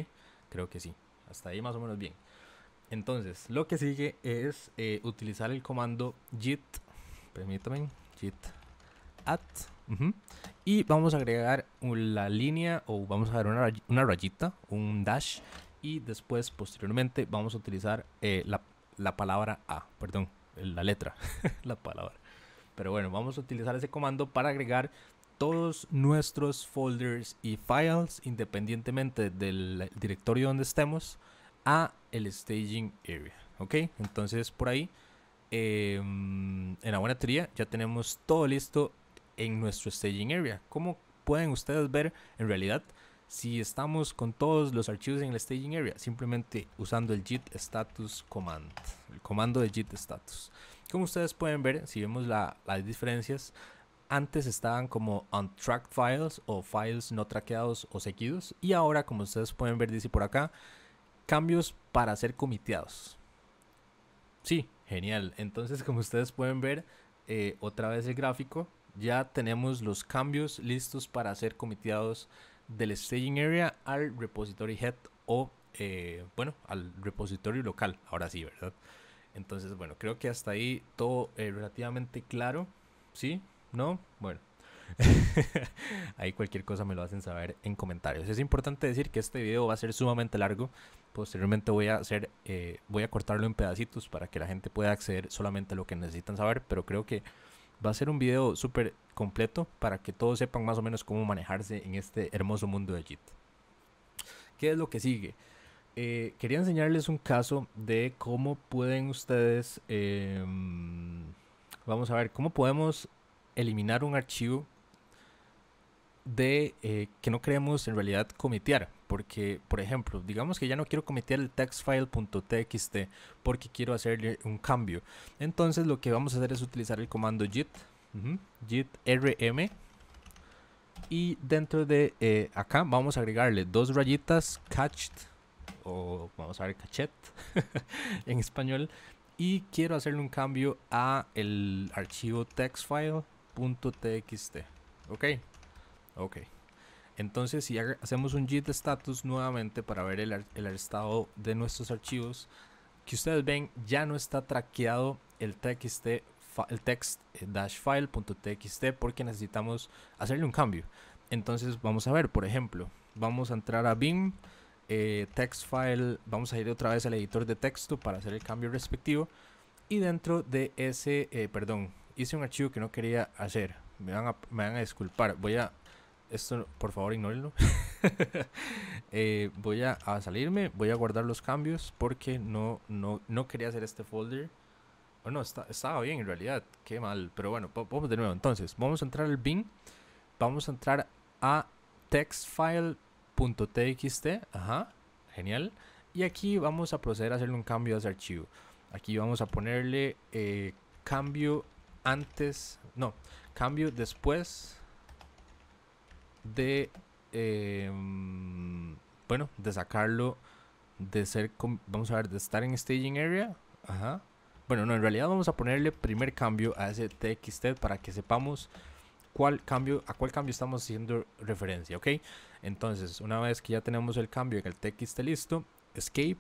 creo que sí, hasta ahí más o menos bien. Entonces, lo que sigue es eh, utilizar el comando git permítame, git add. Y vamos a agregar la línea o vamos a dar una, rayita, un dash. Y después, posteriormente, vamos a utilizar eh, la, la, palabra A, perdón, la letra, la palabra. Pero bueno, vamos a utilizar ese comando para agregar todos nuestros folders y files, independientemente del directorio donde estemos, a el staging area. ¿Ok? Entonces, por ahí Em, en la buena teoría ya tenemos todo listo en nuestro staging area. Como pueden ustedes ver, en realidad, si estamos con todos los archivos en el staging area, simplemente usando el git status command, el comando de git status. Como ustedes pueden ver, si vemos las diferencias, antes estaban como untracked files o files no traqueados o seguidos y ahora como ustedes pueden ver dice por acá cambios para ser comiteados. Sí, Genial, entonces como ustedes pueden ver, eh, otra vez el gráfico, ya tenemos los cambios listos para ser comiteados del staging area al repository head o, eh, bueno, al repositorio local, ahora sí, ¿verdad? Entonces, bueno, creo que hasta ahí todo eh, relativamente claro, ¿sí? ¿No? Bueno. ahí cualquier cosa me lo hacen saber en comentarios. Es importante decir que este video va a ser sumamente largo, Posteriormente voy a hacer, eh, voy a cortarlo en pedacitos para que la gente pueda acceder solamente a lo que necesitan saber, pero creo que va a ser un video súper completo para que todos sepan más o menos cómo manejarse en este hermoso mundo de JIT. ¿Qué es lo que sigue? Eh, quería enseñarles un caso de cómo pueden ustedes, em, vamos a ver, cómo podemos eliminar un archivo de eh, que no queremos en realidad comitear porque, por ejemplo, digamos que ya no quiero cometer el textfile.txt porque quiero hacerle un cambio. Entonces lo que vamos a hacer es utilizar el comando git, git rm, y dentro de eh, acá vamos a agregarle dos rayitas cached o vamos a ver cachet en español, y quiero hacerle un cambio a el archivo textfile.txt. Ok, ok. Entonces, si hacemos un git status nuevamente para ver el, estado de nuestros archivos, que ustedes ven ya no está traqueado el txt el text eh, file.txt porque necesitamos hacerle un cambio. Entonces, vamos a ver, por ejemplo, vamos a entrar a BIM eh, text file, vamos a ir otra vez al editor de texto para hacer el cambio respectivo y dentro de ese, eh, perdón, hice un archivo que no quería hacer, me van a, me van a disculpar, voy a esto por favor ignórenlo. Eh, voy a, salirme, voy a guardar los cambios porque no, no, quería hacer este folder. Bueno, no está, estaba bien en realidad, qué mal, pero bueno, vamos de nuevo. Entonces, vamos a entrar al bin, vamos a entrar a textfile.txt, ajá, genial. Y aquí vamos a proceder a hacerle un cambio a ese archivo. Aquí vamos a ponerle eh, cambio antes, no, cambio después de, em, bueno, de sacarlo, de ser, vamos a ver, de estar en staging area. Ajá. Bueno, no, en realidad vamos a ponerle primer cambio a ese txt para que sepamos cuál cambio, a cuál cambio estamos haciendo referencia, ¿ok? Entonces, una vez que ya tenemos el cambio en el txt listo, escape,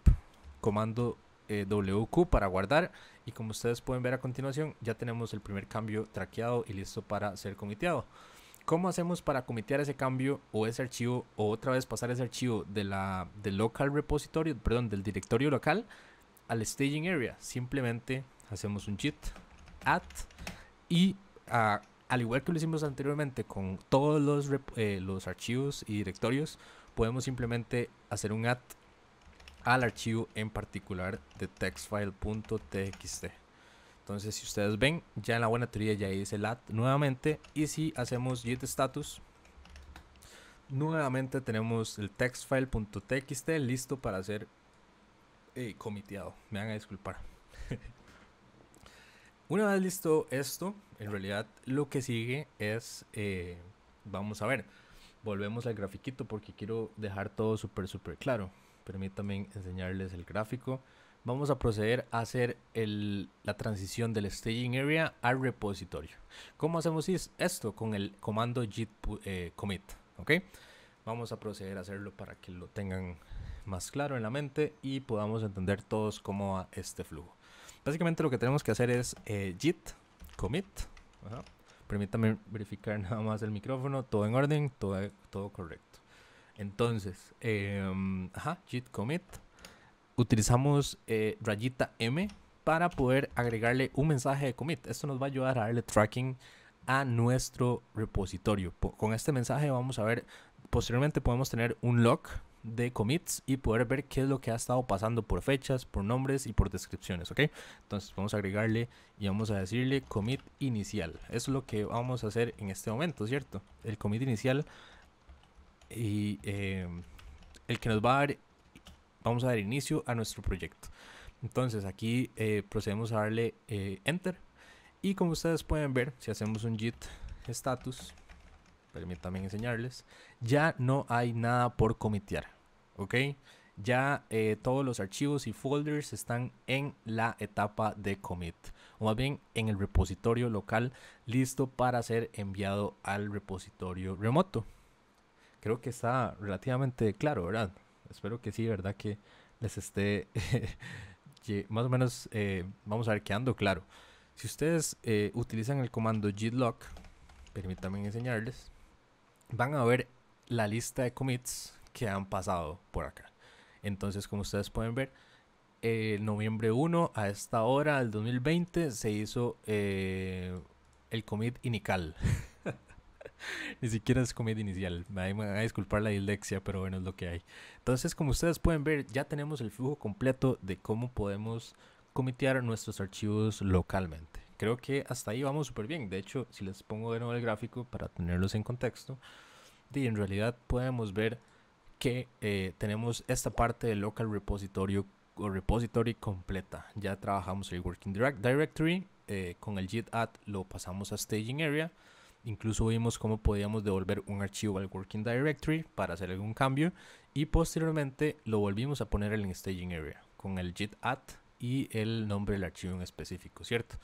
comando eh, WQ para guardar y como ustedes pueden ver a continuación ya tenemos el primer cambio traqueado y listo para ser comiteado. ¿Cómo hacemos para comitear ese cambio o ese archivo o otra vez pasar ese archivo de la, del local repositorio, perdón, del directorio local al staging area? Simplemente hacemos un git add y ah, al igual que lo hicimos anteriormente con todos los, eh, los archivos y directorios, podemos simplemente hacer un add al archivo en particular de textfile.txt. Entonces, si ustedes ven, ya en la buena teoría ya dice lat nuevamente. Y si hacemos git status, nuevamente tenemos el textfile.txt listo para ser eh, comiteado. Me van a disculpar. Una vez listo esto, en realidad lo que sigue es, eh, vamos a ver, volvemos al grafiquito porque quiero dejar todo súper, súper claro. Permítanme enseñarles el gráfico vamos a proceder a hacer la transición del staging area al repositorio. ¿Cómo hacemos esto? Con el comando git eh, commit. okay Vamos a proceder a hacerlo para que lo tengan más claro en la mente y podamos entender todos cómo va este flujo. Básicamente lo que tenemos que hacer es eh, git commit. Permítame verificar nada más el micrófono, todo en orden, todo, todo correcto. Entonces, em, ajá, git commit utilizamos eh, rayita M para poder agregarle un mensaje de commit. Esto nos va a ayudar a darle tracking a nuestro repositorio. con este mensaje vamos a ver, posteriormente podemos tener un log de commits y poder ver qué es lo que ha estado pasando por fechas, por nombres y por descripciones, ¿ok? Entonces vamos a agregarle y vamos a decirle commit inicial. Eso es lo que vamos a hacer en este momento, ¿cierto? El commit inicial y eh, el que nos va a dar vamos a dar inicio a nuestro proyecto. Entonces aquí eh, procedemos a darle eh, Enter. Y como ustedes pueden ver, si hacemos un git status, permítanme enseñarles, ya no hay nada por comitear. ¿Ok? Ya eh, todos los archivos y folders están en la etapa de commit, o más bien en el repositorio local listo para ser enviado al repositorio remoto. Creo que está relativamente claro, ¿verdad? espero que sí, ¿verdad? Que les esté más o menos, eh, vamos a ver, quedando claro. Si ustedes eh, utilizan el comando gitlock, log permítanme enseñarles, van a ver la lista de commits que han pasado por acá. Entonces, como ustedes pueden ver, eh, noviembre 1 a esta hora del 2020 se hizo el commit inical. Ni siquiera es comida inicial. Me va a disculpar la dilexia, pero bueno, es lo que hay. Entonces, como ustedes pueden ver, ya tenemos el flujo completo de cómo podemos comitear nuestros archivos localmente. Creo que hasta ahí vamos súper bien. De hecho, si les pongo de nuevo el gráfico para tenerlos en contexto, y en realidad podemos ver que eh, tenemos esta parte del local repositorio o repository completa. Ya trabajamos el working direct directory, eh, con el git add lo pasamos a staging area Incluso vimos cómo podíamos devolver un archivo al Working Directory para hacer algún cambio y posteriormente lo volvimos a poner en el Staging Area con el git add y el nombre del archivo en específico, ¿cierto?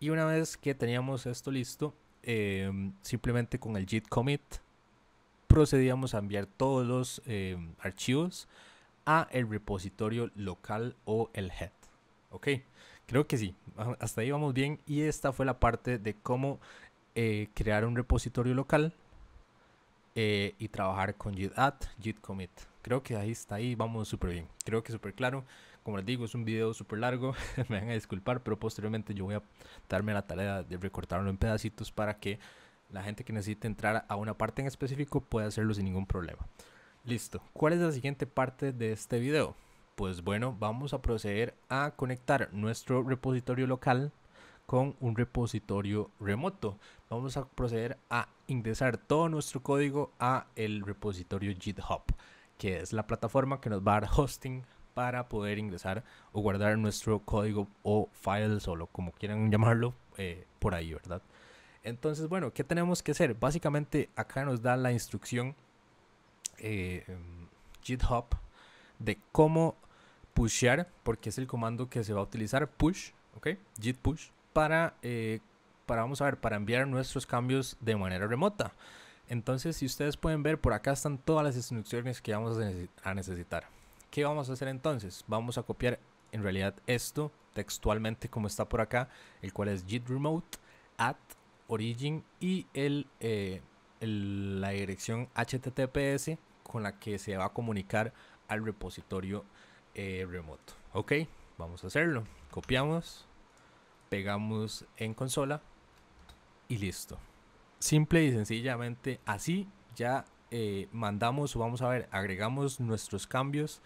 Y una vez que teníamos esto listo, em, simplemente con el git commit procedíamos a enviar todos los em, archivos a el repositorio local o el head. ¿Ok? Creo que sí, hasta ahí vamos bien y esta fue la parte de cómo eh, crear un repositorio local eh, y trabajar con git add, git commit. Creo que ahí está, ahí vamos súper bien. Creo que súper claro. Como les digo, es un video súper largo, me van a disculpar, pero posteriormente yo voy a darme la tarea de recortarlo en pedacitos para que la gente que necesite entrar a una parte en específico pueda hacerlo sin ningún problema. Listo, ¿cuál es la siguiente parte de este video? Pues bueno, vamos a proceder a conectar nuestro repositorio local con un repositorio remoto. Vamos a proceder a ingresar todo nuestro código a el repositorio GitHub, que es la plataforma que nos va a dar hosting para poder ingresar o guardar nuestro código o files o como quieran llamarlo eh, por ahí, ¿verdad? Entonces, bueno, ¿qué tenemos que hacer? Básicamente acá nos da la instrucción eh, GitHub de cómo pushear, porque es el comando que se va a utilizar, push, ¿ok? Git push, para, eh, para, vamos a ver, para enviar nuestros cambios de manera remota. Entonces, si ustedes pueden ver, por acá están todas las instrucciones que vamos a necesitar. ¿Qué vamos a hacer entonces? Vamos a copiar en realidad esto textualmente como está por acá, el cual es git remote at origin y el, eh, la dirección https con la que se va a comunicar al repositorio eh, remoto. Ok, vamos a hacerlo. Copiamos, pegamos en consola y listo. Simple y sencillamente así ya eh, mandamos, vamos a ver, agregamos nuestros cambios.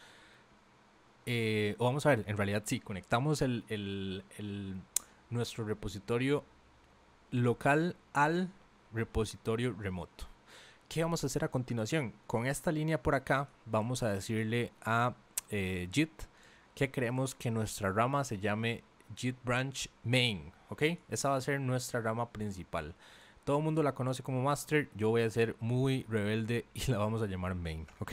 Eh, vamos a ver, en realidad sí, conectamos el, nuestro repositorio local al repositorio remoto. ¿Qué vamos a hacer a continuación? Con esta línea por acá vamos a decirle a JIT eh, que queremos que nuestra rama se llame git Branch Main, ¿ok? Esa va a ser nuestra rama principal. Todo el mundo la conoce como Master, yo voy a ser muy rebelde y la vamos a llamar Main, ¿ok?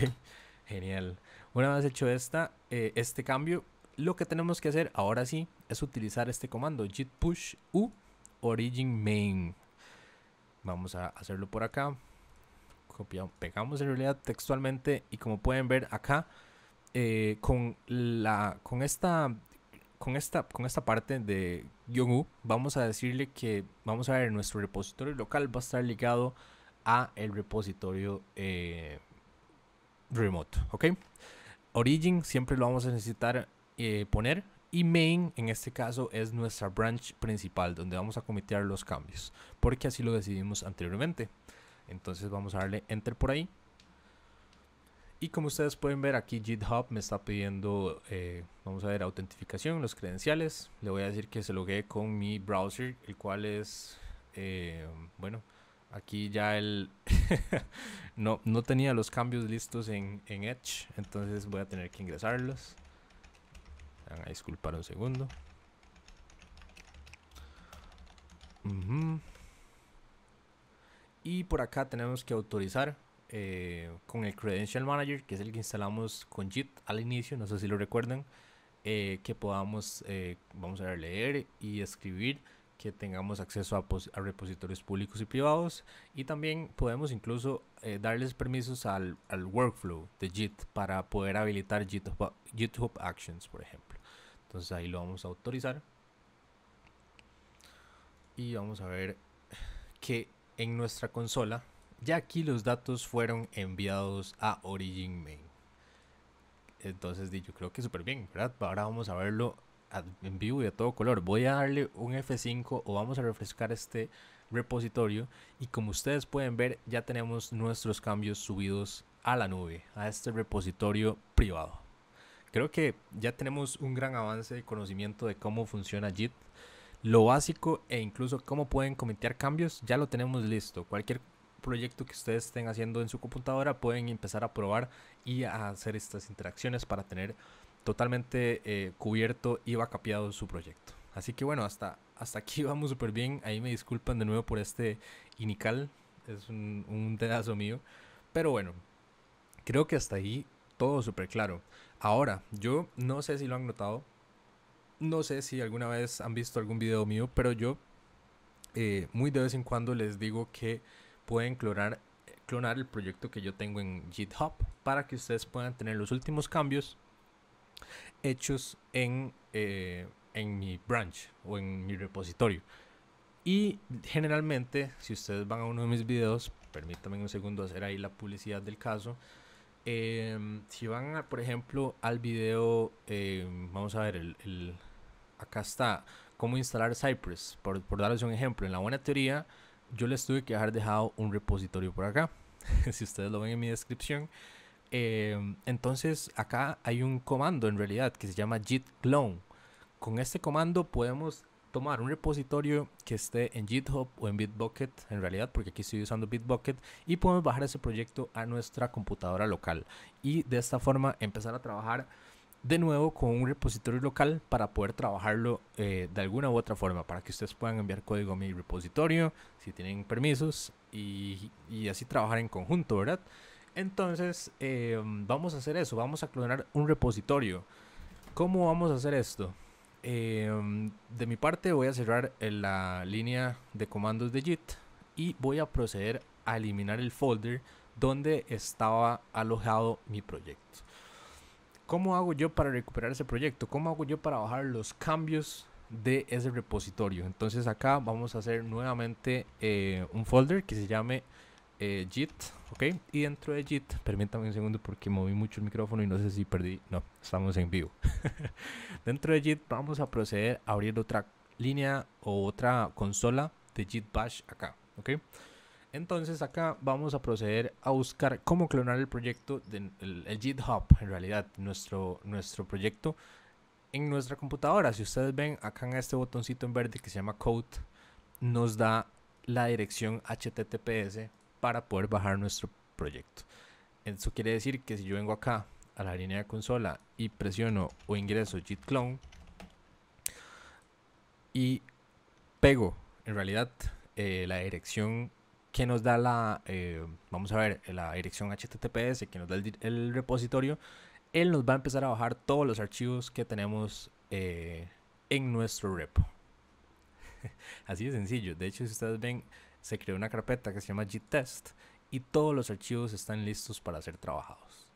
Genial. Una vez hecho esta, eh, este cambio, lo que tenemos que hacer ahora sí es utilizar este comando, git push u origin main. Vamos a hacerlo por acá. Copiamos, pegamos en realidad textualmente y como pueden ver acá, eh, con, la, con esta con esta, con esta parte de Yongu, vamos a decirle que, vamos a ver, nuestro repositorio local va a estar ligado a el repositorio eh, remote, ¿ok? Origin siempre lo vamos a necesitar eh, poner y main en este caso es nuestra branch principal donde vamos a comitear los cambios porque así lo decidimos anteriormente entonces vamos a darle enter por ahí y como ustedes pueden ver aquí GitHub me está pidiendo, eh, vamos a ver, autentificación, los credenciales. Le voy a decir que se logue con mi browser, el cual es, eh, bueno, aquí ya el... no, no tenía los cambios listos en, Edge, entonces voy a tener que ingresarlos. Van ah, a disculpar un segundo. Y por acá tenemos que autorizar eh, con el Credential Manager, que es el que instalamos con JIT al inicio, no sé si lo recuerdan, eh, que podamos, eh, vamos a leer y escribir, que tengamos acceso a, repositorios públicos y privados, y también podemos incluso darles permisos al, workflow de JIT para poder habilitar GitHub Actions, por ejemplo. Entonces ahí lo vamos a autorizar. Y vamos a ver que en nuestra consola ya aquí los datos fueron enviados a Origin Main. Entonces yo creo que súper bien, ¿verdad? Ahora vamos a verlo en vivo y a todo color. Voy a darle un F5 o vamos a refrescar este repositorio y como ustedes pueden ver ya tenemos nuestros cambios subidos a la nube, a este repositorio privado. Creo que ya tenemos un gran avance de conocimiento de cómo funciona JIT. Lo básico e incluso cómo pueden cometear cambios ya lo tenemos listo. Cualquier proyecto que ustedes estén haciendo en su computadora, pueden empezar a probar y a hacer estas interacciones para tener totalmente eh, cubierto y vacapeado su proyecto. Así que bueno, hasta, hasta aquí vamos súper bien. Ahí me disculpan de nuevo por este inical, es un, un mío. Pero bueno, creo que hasta ahí todo súper claro. Ahora, yo no sé si lo han notado, no sé si alguna vez han visto algún video mío, pero yo eh, muy de vez en cuando les digo que pueden clonar, clonar el proyecto que yo tengo en GitHub para que ustedes puedan tener los últimos cambios hechos en, eh, en mi branch o en mi repositorio. Y generalmente, si ustedes van a uno de mis videos, permítanme un segundo hacer ahí la publicidad del caso. Em, si van, por ejemplo, al video, em, vamos a ver, el, el, acá está, cómo instalar Cypress, por, por darles un ejemplo. En la buena teoría, yo les tuve que dejar dejado un repositorio por acá, si ustedes lo ven en mi descripción. Eh, entonces acá hay un comando en realidad que se llama git clone. Con este comando podemos tomar un repositorio que esté en GitHub o en Bitbucket, en realidad, porque aquí estoy usando Bitbucket, y podemos bajar ese proyecto a nuestra computadora local. Y de esta forma empezar a trabajar de nuevo con un repositorio local para poder trabajarlo eh, de alguna u otra forma, para que ustedes puedan enviar código a mi repositorio, si tienen permisos, y, así trabajar en conjunto, ¿verdad? Entonces, eh, vamos a hacer eso, vamos a clonar un repositorio. ¿Cómo vamos a hacer esto? Eh, de mi parte voy a cerrar la línea de comandos de JIT y voy a proceder a eliminar el folder donde estaba alojado mi proyecto. ¿Cómo hago yo para recuperar ese proyecto? ¿Cómo hago yo para bajar los cambios de ese repositorio? Entonces acá vamos a hacer nuevamente eh, un folder que se llame JIT, eh, Git, ¿ok? Y dentro de JIT, permítame un segundo porque moví mucho el micrófono y no sé si perdí, no, estamos en vivo. dentro de JIT vamos a proceder a abrir otra línea o otra consola de JIT Bash acá, ¿ok? Entonces acá vamos a proceder a buscar cómo clonar el proyecto, del el, GitHub, en realidad, nuestro, nuestro proyecto en nuestra computadora. Si ustedes ven acá en este botoncito en verde que se llama Code, nos da la dirección HTTPS para poder bajar nuestro proyecto. Eso quiere decir que si yo vengo acá a la línea de consola y presiono o ingreso git clone y pego en realidad eh, la dirección que nos da la, eh, vamos a ver, la dirección HTTPS, que nos da el, repositorio, él nos va a empezar a bajar todos los archivos que tenemos eh, en nuestro repo. Así de sencillo. De hecho, si ustedes ven, se creó una carpeta que se llama gtest y todos los archivos están listos para ser trabajados.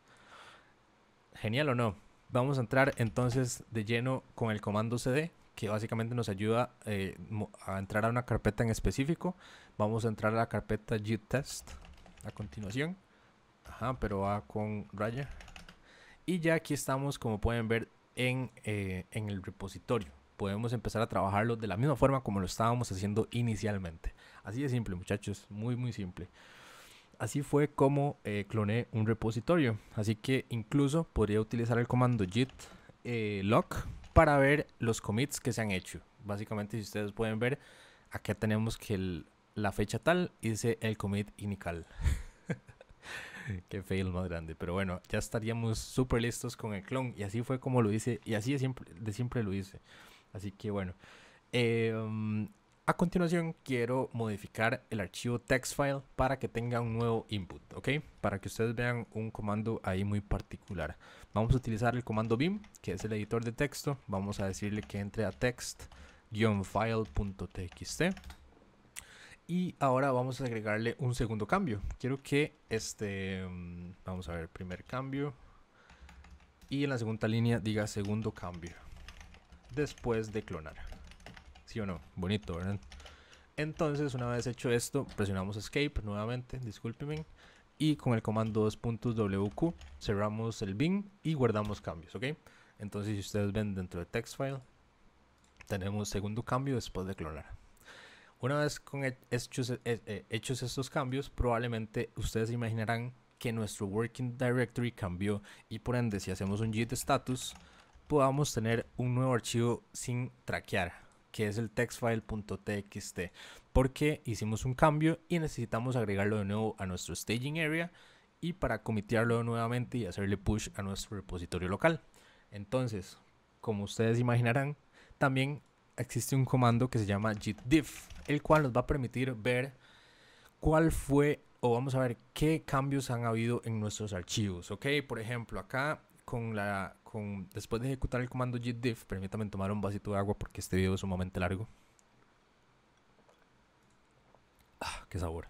Genial o no. Vamos a entrar entonces de lleno con el comando cd que básicamente nos ayuda eh, a entrar a una carpeta en específico. Vamos a entrar a la carpeta git test a continuación. Ajá, pero va con raya. Y ya aquí estamos, como pueden ver, eh, en, el repositorio. Podemos empezar a trabajarlo de la misma forma como lo estábamos haciendo inicialmente. Así de simple, muchachos. Muy, muy simple así fue como eh, cloné un repositorio. Así que incluso podría utilizar el comando git lock para ver los commits que se han hecho. Básicamente, si ustedes pueden ver, acá tenemos que la fecha tal dice el commit inical. Qué fail más grande. Pero bueno, ya estaríamos súper listos con el clon. Y así fue como lo hice. Y así de siempre, de siempre lo hice. Así que bueno. Eh, um, a continuación quiero modificar el archivo text file para que tenga un nuevo input, ¿ok? Para que ustedes vean un comando ahí muy particular. Vamos a utilizar el comando BIM, que es el editor de texto. Vamos a decirle que entre a text-file.txt. Y ahora vamos a agregarle un segundo cambio. Quiero que este, mm, vamos a ver, primer cambio. Y en la segunda línea diga segundo cambio. Después de clonar. ¿Sí o no? Bonito, ¿verdad? Entonces, una vez hecho esto, presionamos escape nuevamente, discúlpenme, y con el comando 2.wq cerramos el bin y guardamos cambios, ¿ok? Entonces, si ustedes ven dentro de text file, tenemos segundo cambio después de clonar. Una vez con hechos, e-, eh, eh, hechos estos cambios, probablemente ustedes imaginarán que nuestro working directory cambió y por ende, si hacemos un git status, podamos tener un nuevo archivo sin traquear, que es el textfile.txt, porque hicimos un cambio y necesitamos agregarlo de nuevo a nuestro staging area y para comitearlo nuevamente y hacerle push a nuestro repositorio local. Entonces, como ustedes imaginarán, también existe un comando que se llama git diff, el cual nos va a permitir ver cuál fue o vamos a ver qué cambios han habido en nuestros archivos. Ok, por ejemplo, acá con la después de ejecutar el comando diff permítame tomar un vasito de agua porque este video es sumamente largo. Ah, qué sabor.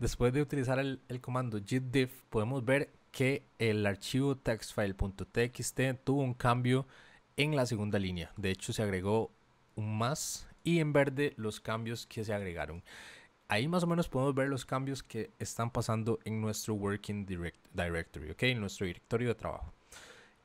Después de utilizar el, comando comando diff podemos ver que el archivo textfile.txt tuvo un cambio en la segunda línea. De hecho, se agregó un más y en verde los cambios que se agregaron. Ahí más o menos podemos ver los cambios que están pasando en nuestro Working Directory, En nuestro directorio de trabajo.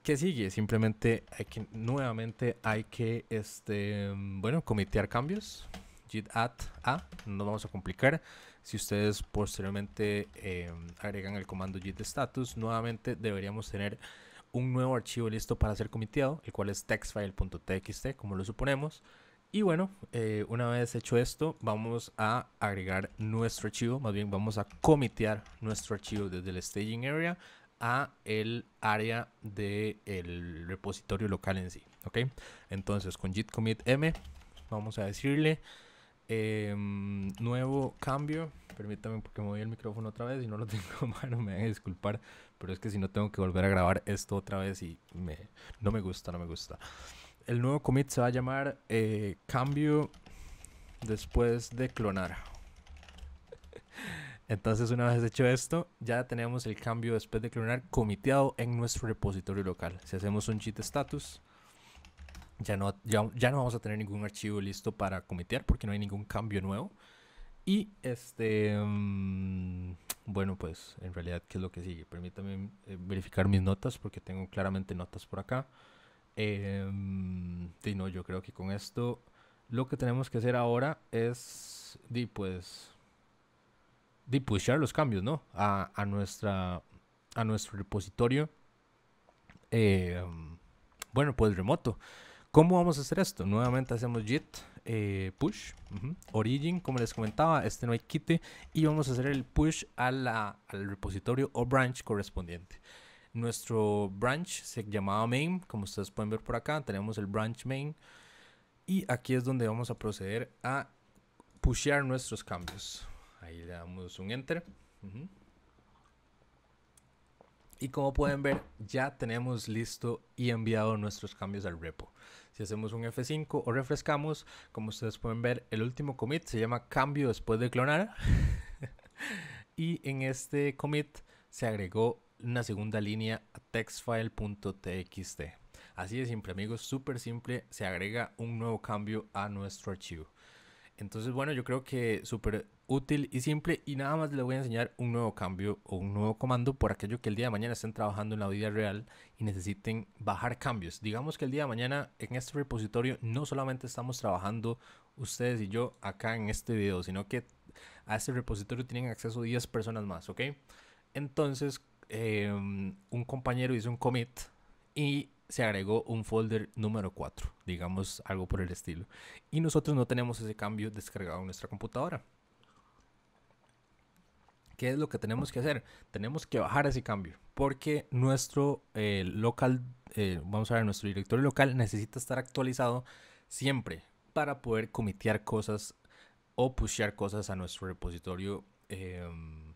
¿qué sigue? Simplemente hay que, nuevamente hay que, este, bueno, comitear cambios. Git add a, no vamos a complicar. Si ustedes posteriormente em, agregan el comando git status, nuevamente deberíamos tener un nuevo archivo listo para ser comiteado, el cual es textfile.txt, como lo suponemos. Y bueno, eh, una vez hecho esto, vamos a agregar nuestro archivo, más bien vamos a comitear nuestro archivo desde el staging area a el área de el repositorio local en sí. ¿Ok? Entonces con git commit m vamos a decirle em, nuevo cambio. Permítame porque moví el micrófono otra vez y no lo tengo a mano, me van a disculpar, pero es que si no tengo que volver a grabar esto otra vez y me, no me gusta, no me gusta. El nuevo commit se va a llamar eh, cambio después de clonar, entonces, una vez hecho esto, ya tenemos el cambio después de clonar comiteado en nuestro repositorio local. Si hacemos un cheat status, ya no, ya, no vamos a tener ningún archivo listo para comitear porque no hay ningún cambio nuevo. Y este, mm, bueno, pues en realidad, ¿qué es lo que sigue? Permítame eh, verificar mis notas porque tengo claramente notas por acá. Eh, no, yo creo que con esto lo que tenemos que hacer ahora es, di, pues de pushar los cambios, ¿no? A, nuestra, a nuestro repositorio, eh, bueno, pues remoto. ¿Cómo vamos a hacer esto? Nuevamente hacemos git eh, push, origin, como les comentaba, este no hay quite, y vamos a hacer el push a al repositorio o branch correspondiente. Nuestro branch se llamaba main, como ustedes pueden ver por acá, tenemos el branch main, y aquí es donde vamos a proceder a pushear nuestros cambios. Ahí le damos un enter. Y como pueden ver, ya tenemos listo y enviado nuestros cambios al repo. Si hacemos un F5 o refrescamos, como ustedes pueden ver, el último commit se llama cambio después de clonar. y en este commit se agregó una segunda línea a textfile.txt. Así de simple, amigos, súper simple, se agrega un nuevo cambio a nuestro archivo. Entonces, bueno, yo creo que súper útil y simple y nada más les voy a enseñar un nuevo cambio o un nuevo comando por aquello que el día de mañana estén trabajando en la vida real y necesiten bajar cambios. Digamos que el día de mañana en este repositorio no solamente estamos trabajando ustedes y yo acá en este video, sino que a este repositorio tienen acceso 10 personas más, ¿ok? Entonces em, un compañero hizo un commit y se agregó un folder número 4, digamos algo por el estilo. Y nosotros no tenemos ese cambio descargado en nuestra computadora. ¿Qué es lo que tenemos que hacer? Tenemos que bajar ese cambio, porque nuestro eh, local, eh, vamos a ver, nuestro directorio local necesita estar actualizado siempre para poder comitear cosas o pushear cosas a nuestro repositorio em,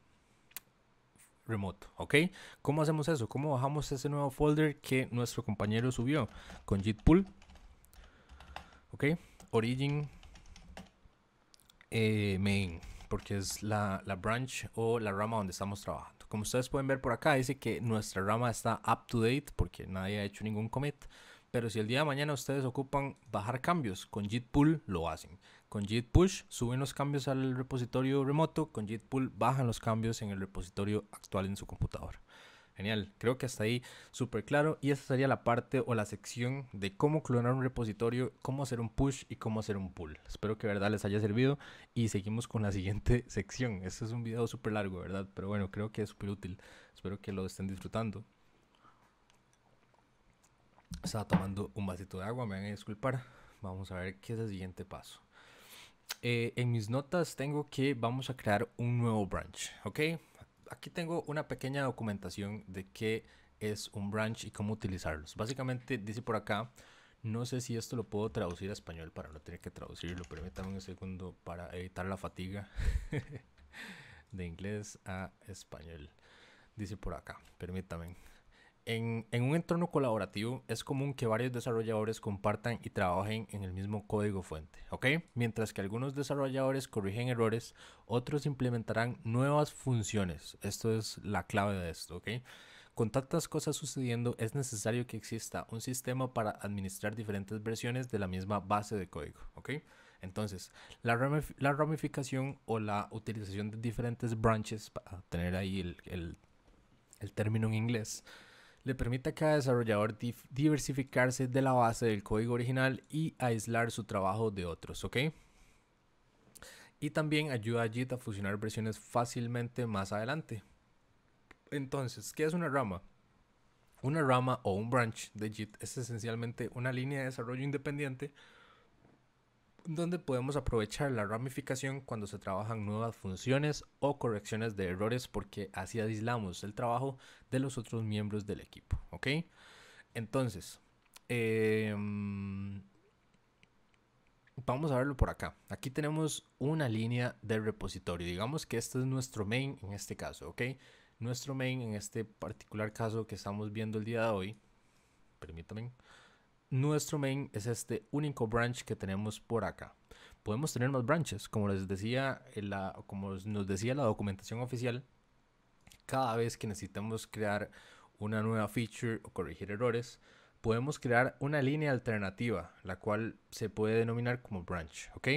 remoto, ¿ok? ¿Cómo hacemos eso? ¿Cómo bajamos ese nuevo folder que nuestro compañero subió con git pull? ¿Ok? Origin eh, main porque es la, la, branch o la rama donde estamos trabajando. Como ustedes pueden ver por acá, dice que nuestra rama está up to date porque nadie ha hecho ningún commit. Pero si el día de mañana ustedes ocupan bajar cambios, con git pull lo hacen. Con git push suben los cambios al repositorio remoto, con git pull bajan los cambios en el repositorio actual en su computadora creo que hasta ahí súper claro y esta sería la parte o la sección de cómo clonar un repositorio, cómo hacer un push y cómo hacer un pull. Espero que verdad les haya servido y seguimos con la siguiente sección. Este es un video súper largo, ¿verdad? Pero bueno, creo que es súper útil. Espero que lo estén disfrutando. Estaba tomando un vasito de agua, me van a disculpar. Vamos a ver qué es el siguiente paso. Eh, en mis notas tengo que vamos a crear un nuevo branch, ¿ok? aquí tengo una pequeña documentación de qué es un branch y cómo utilizarlos. Básicamente dice por acá, no sé si esto lo puedo traducir a español para no tener que traducirlo. Permítame un segundo para evitar la fatiga de inglés a español. Dice por acá, permítame. En, un entorno colaborativo es común que varios desarrolladores compartan y trabajen en el mismo código fuente, ¿ok? Mientras que algunos desarrolladores corrigen errores, otros implementarán nuevas funciones. Esto es la clave de esto, ¿ok? Con tantas cosas sucediendo, es necesario que exista un sistema para administrar diferentes versiones de la misma base de código, ¿ok? Entonces, la, ramificación o la utilización de diferentes branches, para tener ahí el, el, el término en inglés, le permite a cada desarrollador diversificarse de la base del código original y aislar su trabajo de otros, ¿ok? Y también ayuda a JIT a fusionar versiones fácilmente más adelante. Entonces, ¿qué es una rama? Una rama o un branch de JIT es esencialmente una línea de desarrollo independiente donde podemos aprovechar la ramificación cuando se trabajan nuevas funciones o correcciones de errores porque así aislamos el trabajo de los otros miembros del equipo, ¿ok? Entonces, em, vamos a verlo por acá. Aquí tenemos una línea de repositorio. Digamos que este es nuestro main en este caso, ¿ok? Nuestro main en este particular caso que estamos viendo el día de hoy. Permítanme nuestro main es este único branch que tenemos por acá. Podemos tener más branches, como les decía la, como nos decía la documentación oficial, cada vez que necesitamos crear una nueva feature o corregir errores, podemos crear una línea alternativa, la cual se puede denominar como branch, ¿ok?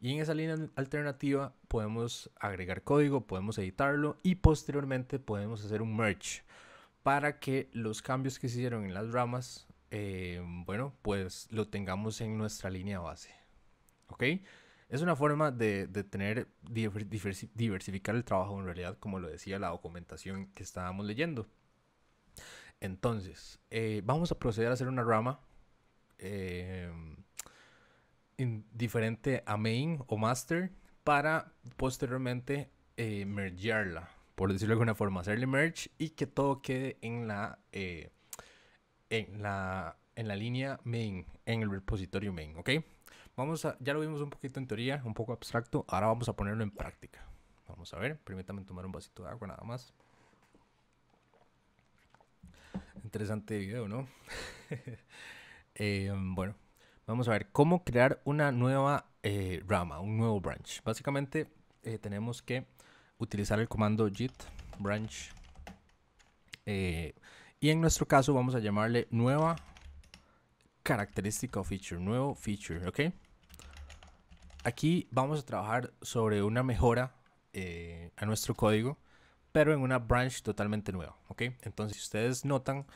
Y en esa línea alternativa podemos agregar código, podemos editarlo y posteriormente podemos hacer un merge para que los cambios que se hicieron en las ramas eh, bueno, pues lo tengamos en nuestra línea base. ¿Ok? Es una forma de, tener, diversificar el trabajo en realidad, como lo decía la documentación que estábamos leyendo. Entonces, eh, vamos a proceder a hacer una rama eh, diferente a main o master para posteriormente mergearla, por decirlo de alguna forma, hacerle merge y que todo quede en la en la, en la línea main, en el repositorio main, ¿ok? Vamos a, ya lo vimos un poquito en teoría, un poco abstracto, ahora vamos a ponerlo en práctica. Vamos a ver, permítame tomar un vasito de agua nada más. Interesante video, ¿no? Eh, bueno, vamos a ver cómo crear una nueva eh, rama, un nuevo branch. Básicamente eh, tenemos que utilizar el comando git branch y en nuestro caso vamos a llamarle nueva característica o feature, nuevo feature, ¿ok? Aquí vamos a trabajar sobre una mejora eh, a nuestro código, pero en una branch totalmente nueva, ¿ok? Entonces, si ustedes notan,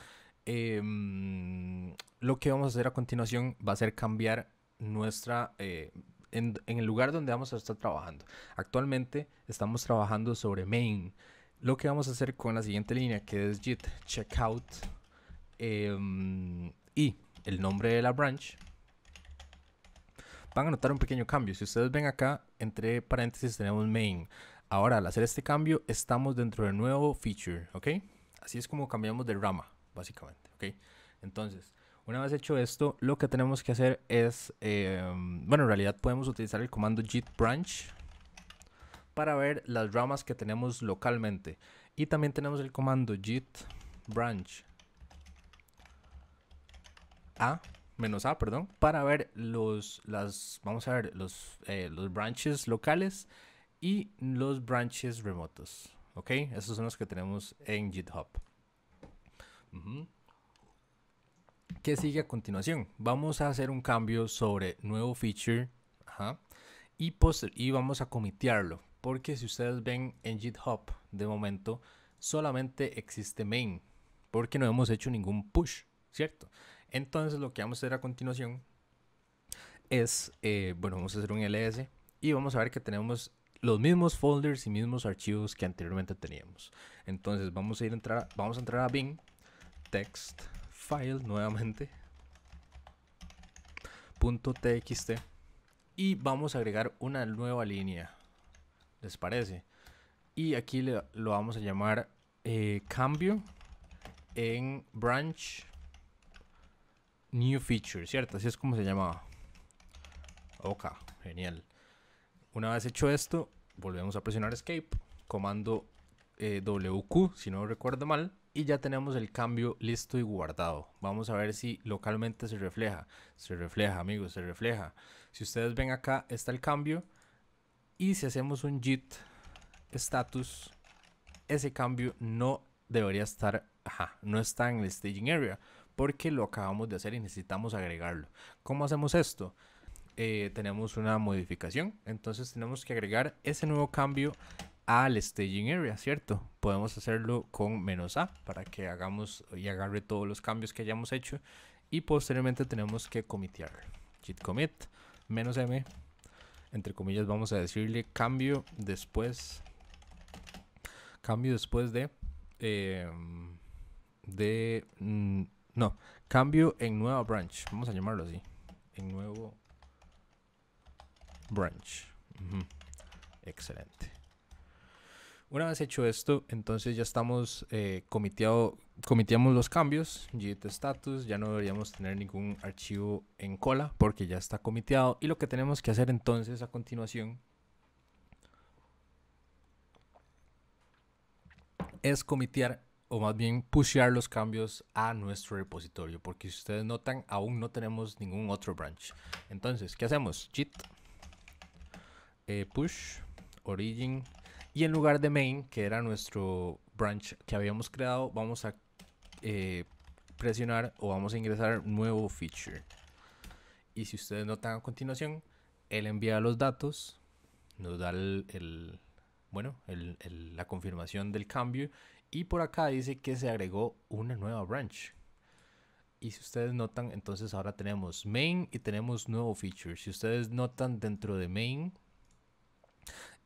em, lo que vamos a hacer a continuación va a ser cambiar nuestra... Eh, en el lugar donde vamos a estar trabajando. Actualmente estamos trabajando sobre main, lo que vamos a hacer con la siguiente línea que es git checkout em, y el nombre de la branch van a notar un pequeño cambio si ustedes ven acá entre paréntesis tenemos main ahora al hacer este cambio estamos dentro del nuevo feature ok así es como cambiamos de rama básicamente ok entonces una vez hecho esto lo que tenemos que hacer es em, bueno en realidad podemos utilizar el comando git branch para ver las ramas que tenemos localmente. Y también tenemos el comando git branch a menos a perdón para ver los las vamos a ver los, eh, branches locales y los branches remotos ok esos son los que tenemos en github ¿Qué sigue a continuación? Vamos a hacer un cambio sobre nuevo feature y, y vamos a comitearlo porque si ustedes ven en GitHub de momento solamente existe main porque no hemos hecho ningún push, ¿cierto? Entonces lo que vamos a hacer a continuación es, eh, bueno, vamos a hacer un ls y vamos a ver que tenemos los mismos folders y mismos archivos que anteriormente teníamos. Entonces vamos a ir a entrar, vamos a entrar a bin text file nuevamente .txt y vamos a agregar una nueva línea ¿Les parece? Y aquí le, lo vamos a llamar eh, cambio en branch new feature, ¿cierto? Así es como se llamaba. Ok, genial. Una vez hecho esto, volvemos a presionar escape, comando eh, WQ, si no recuerdo mal, y ya tenemos el cambio listo y guardado. Vamos a ver si localmente se refleja. Se refleja, amigos, se refleja. Si ustedes ven acá, está el cambio y si hacemos un git status, ese cambio no debería estar, no está en el staging area, porque lo acabamos de hacer y necesitamos agregarlo. ¿Cómo hacemos esto? Eh, tenemos una modificación, entonces tenemos que agregar ese nuevo cambio al staging area, ¿cierto? Podemos hacerlo con menos A para que hagamos y agarre todos los cambios que hayamos hecho y posteriormente tenemos que comitear Git commit menos M entre comillas, vamos a decirle cambio después, cambio después de, em, de, mm, no, cambio en nueva branch, vamos a llamarlo así, en nuevo branch. Excelente. Una vez hecho esto, entonces ya estamos eh, comiteamos los cambios, git status, ya no deberíamos tener ningún archivo en cola porque ya está comiteado y lo que tenemos que hacer entonces a continuación es comitear o más bien pushear los cambios a nuestro repositorio porque si ustedes notan aún no tenemos ningún otro branch. Entonces, ¿qué hacemos? Git eh, push origin y en lugar de main, que era nuestro branch que habíamos creado, vamos a eh, presionar o vamos a ingresar nuevo feature. Y si ustedes notan a continuación, él envía los datos, nos da el, bueno, la confirmación del cambio y por acá dice que se agregó una nueva branch. Y si ustedes notan, entonces ahora tenemos main y tenemos nuevo feature. Si ustedes notan dentro de main,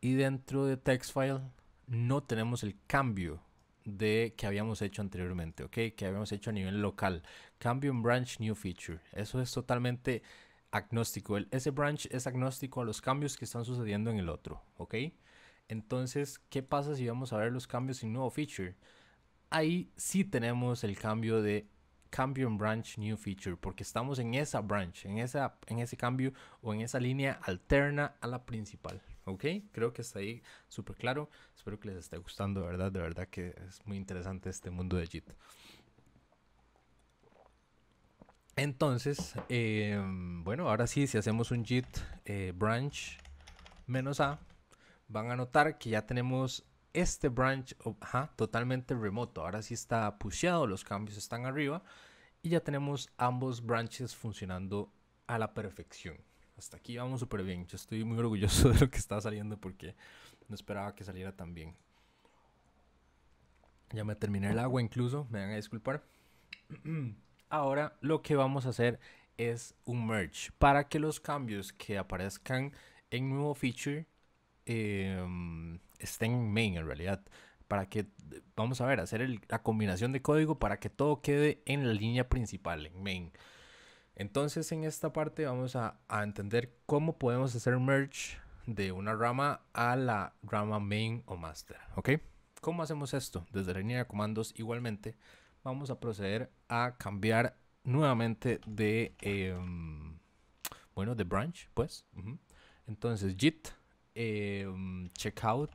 y dentro de text file no tenemos el cambio de que habíamos hecho anteriormente, ¿ok? Que habíamos hecho a nivel local. Cambio en branch new feature. Eso es totalmente agnóstico. El, ese branch es agnóstico a los cambios que están sucediendo en el otro, ¿ok? Entonces, ¿qué pasa si vamos a ver los cambios en nuevo feature? Ahí sí tenemos el cambio de cambio en branch new feature porque estamos en esa branch, en, esa, en ese cambio o en esa línea alterna a la principal. ¿ok? Creo que está ahí súper claro. Espero que les esté gustando, de verdad, de verdad que es muy interesante este mundo de JIT. Entonces, em, bueno, ahora sí, si hacemos un JIT eh, branch menos A, van a notar que ya tenemos este branch totalmente remoto. Ahora sí está puseado, los cambios están arriba y ya tenemos ambos branches funcionando a la perfección hasta aquí vamos súper bien. Yo estoy muy orgulloso de lo que está saliendo porque no esperaba que saliera tan bien. Ya me terminé el agua incluso, me van a disculpar. Ahora lo que vamos a hacer es un merge para que los cambios que aparezcan en nuevo feature eh, estén en main en realidad. Para que, vamos a ver, hacer la combinación de código para que todo quede en la línea principal, en main. Entonces en esta parte vamos a, entender cómo podemos hacer merge de una rama a la rama main o master. ¿Ok? ¿Cómo hacemos esto? Desde la línea de comandos igualmente vamos a proceder a cambiar nuevamente de, em, bueno, de branch, pues. Entonces git em, checkout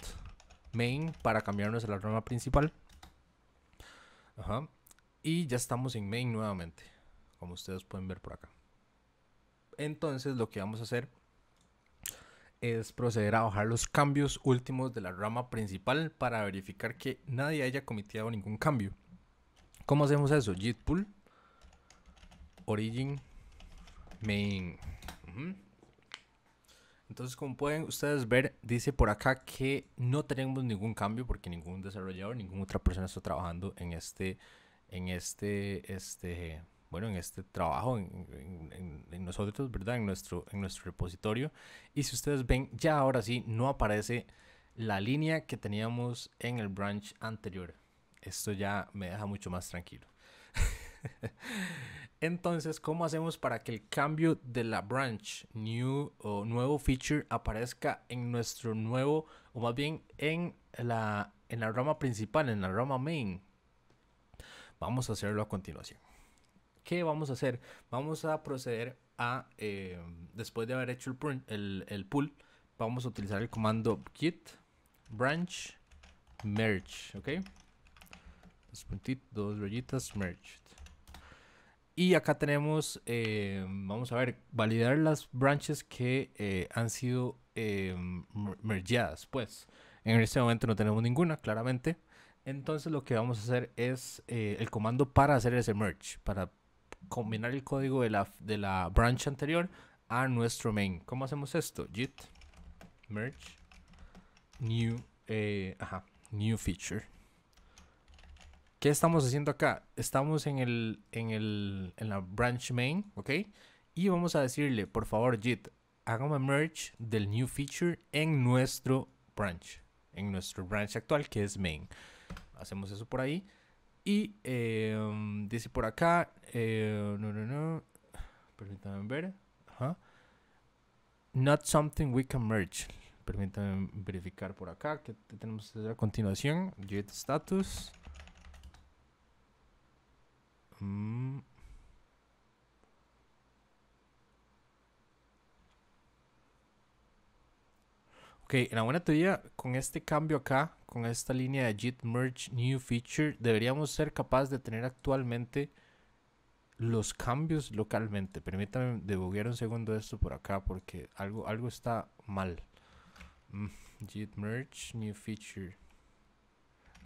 main para cambiarnos a la rama principal. Y ya estamos en main nuevamente como ustedes pueden ver por acá. Entonces lo que vamos a hacer es proceder a bajar los cambios últimos de la rama principal para verificar que nadie haya cometido ningún cambio. ¿Cómo hacemos eso? Git pull origin main. Entonces, como pueden ustedes ver, dice por acá que no tenemos ningún cambio porque ningún desarrollador, ninguna otra persona está trabajando en este en este este bueno, en este trabajo, en, nosotros, ¿verdad? En nuestro, en nuestro repositorio. Y si ustedes ven, ya ahora sí no aparece la línea que teníamos en el branch anterior. Esto ya me deja mucho más tranquilo. Entonces, ¿cómo hacemos para que el cambio de la branch, new o nuevo feature aparezca en nuestro nuevo, o más bien en la, en la rama principal, en la rama main? Vamos a hacerlo a continuación. ¿Qué vamos a hacer? Vamos a proceder a, eh, después de haber hecho el, pull, vamos a utilizar el comando git branch merge, ¿ok? Dos puntitos, dos rayitas, merge. Y acá tenemos, eh, vamos a ver, validar las branches que eh, han sido eh, mergeadas, pues. En este momento no tenemos ninguna, claramente. Entonces lo que vamos a hacer es el comando para hacer ese merge, para combinar el código de la, de la branch anterior a nuestro main. ¿Cómo hacemos esto? Git merge new, eh, new feature. ¿Qué estamos haciendo acá? Estamos en, el, en, la branch main, ¿ok? Y vamos a decirle, por favor, git, Hágame merge del new feature en nuestro branch, en nuestro branch actual que es main. Hacemos eso por ahí. Y em, dice por acá, eh, no, no, no, permítanme ver. Not something we can merge. Permítanme verificar por acá que tenemos a continuación. Get status. Mm. Ok, en la buena teoría, con este cambio acá, con esta línea de JIT Merge New Feature, deberíamos ser capaces de tener actualmente los cambios localmente. Permítame debuguear un segundo esto por acá porque algo, algo está mal. git mm, Merge New Feature.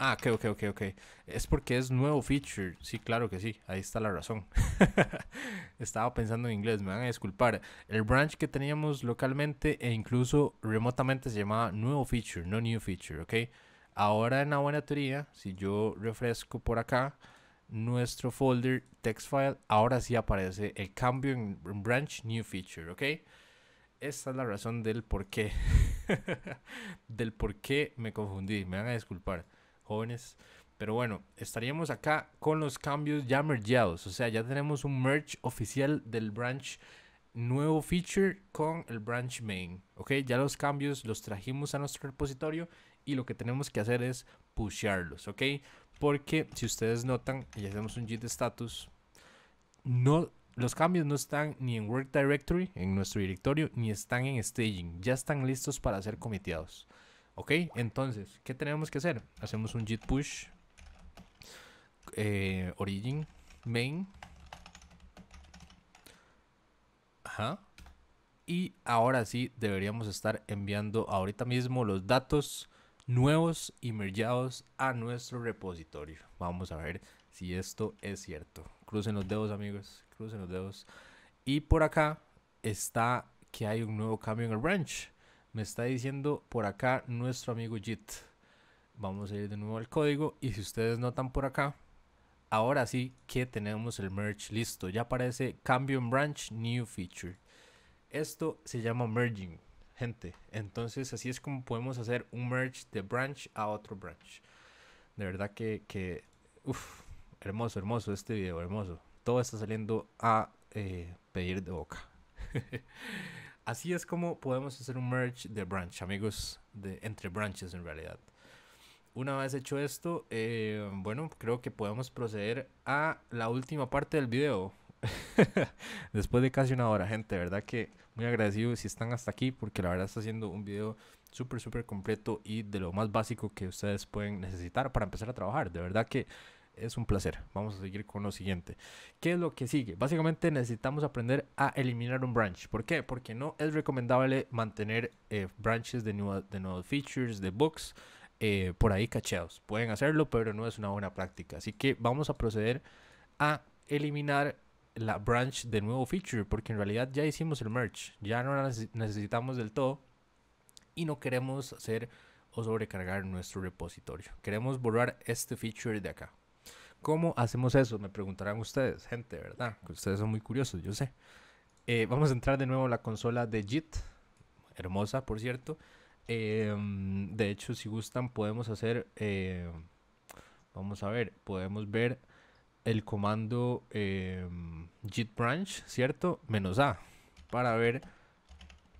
Ah, ok, ok, ok, ok. Es porque es nuevo feature. Sí, claro que sí. Ahí está la razón. Estaba pensando en inglés, me van a disculpar. El branch que teníamos localmente e incluso remotamente se llamaba nuevo feature, no new feature, ok. Ahora en la buena teoría, si yo refresco por acá, nuestro folder text file, ahora sí aparece el cambio en branch new feature, ¿ok? Esta es la razón del por qué, del por qué me confundí, me van a disculpar, jóvenes. Pero bueno, estaríamos acá con los cambios ya mergeados, o sea, ya tenemos un merge oficial del branch nuevo feature con el branch main, ¿ok? Ya los cambios los trajimos a nuestro repositorio y lo que tenemos que hacer es pushearlos, ¿ok? Porque si ustedes notan, y hacemos un git status, no, los cambios no están ni en Work Directory, en nuestro directorio, ni están en Staging. Ya están listos para ser comiteados. ¿Ok? Entonces, ¿qué tenemos que hacer? Hacemos un git push eh, origin main. Ajá. Y ahora sí deberíamos estar enviando ahorita mismo los datos nuevos y mergeados a nuestro repositorio. Vamos a ver si esto es cierto. Crucen los dedos, amigos. Crucen los dedos. Y por acá está que hay un nuevo cambio en el branch. Me está diciendo por acá nuestro amigo JIT. Vamos a ir de nuevo al código. Y si ustedes notan por acá, ahora sí que tenemos el merge listo. Ya aparece cambio en branch, new feature. Esto se llama merging gente. Entonces así es como podemos hacer un merge de branch a otro branch. De verdad que, uff, hermoso, hermoso este video, hermoso. Todo está saliendo a eh, pedir de boca. así es como podemos hacer un merge de branch, amigos, de entre branches en realidad. Una vez hecho esto, eh, bueno, creo que podemos proceder a la última parte del video. Después de casi una hora, gente, verdad que muy agradecido si están hasta aquí, porque la verdad está haciendo un video súper, súper completo y de lo más básico que ustedes pueden necesitar para empezar a trabajar. De verdad que es un placer. Vamos a seguir con lo siguiente. ¿Qué es lo que sigue? Básicamente necesitamos aprender a eliminar un branch. ¿Por qué? Porque no es recomendable mantener eh, branches de, de nuevos features, de books, eh, por ahí cacheados. Pueden hacerlo, pero no es una buena práctica. Así que vamos a proceder a eliminar la branch de nuevo feature, porque en realidad ya hicimos el merge, ya no la necesitamos del todo y no queremos hacer o sobrecargar nuestro repositorio. Queremos borrar este feature de acá. ¿Cómo hacemos eso? Me preguntarán ustedes, gente, ¿verdad? Que ustedes son muy curiosos, yo sé. Eh, vamos a entrar de nuevo a la consola de JIT, hermosa, por cierto. Em, de hecho, si gustan, podemos hacer... Eh, vamos a ver, podemos ver el comando git em, branch, ¿cierto? Menos A, para ver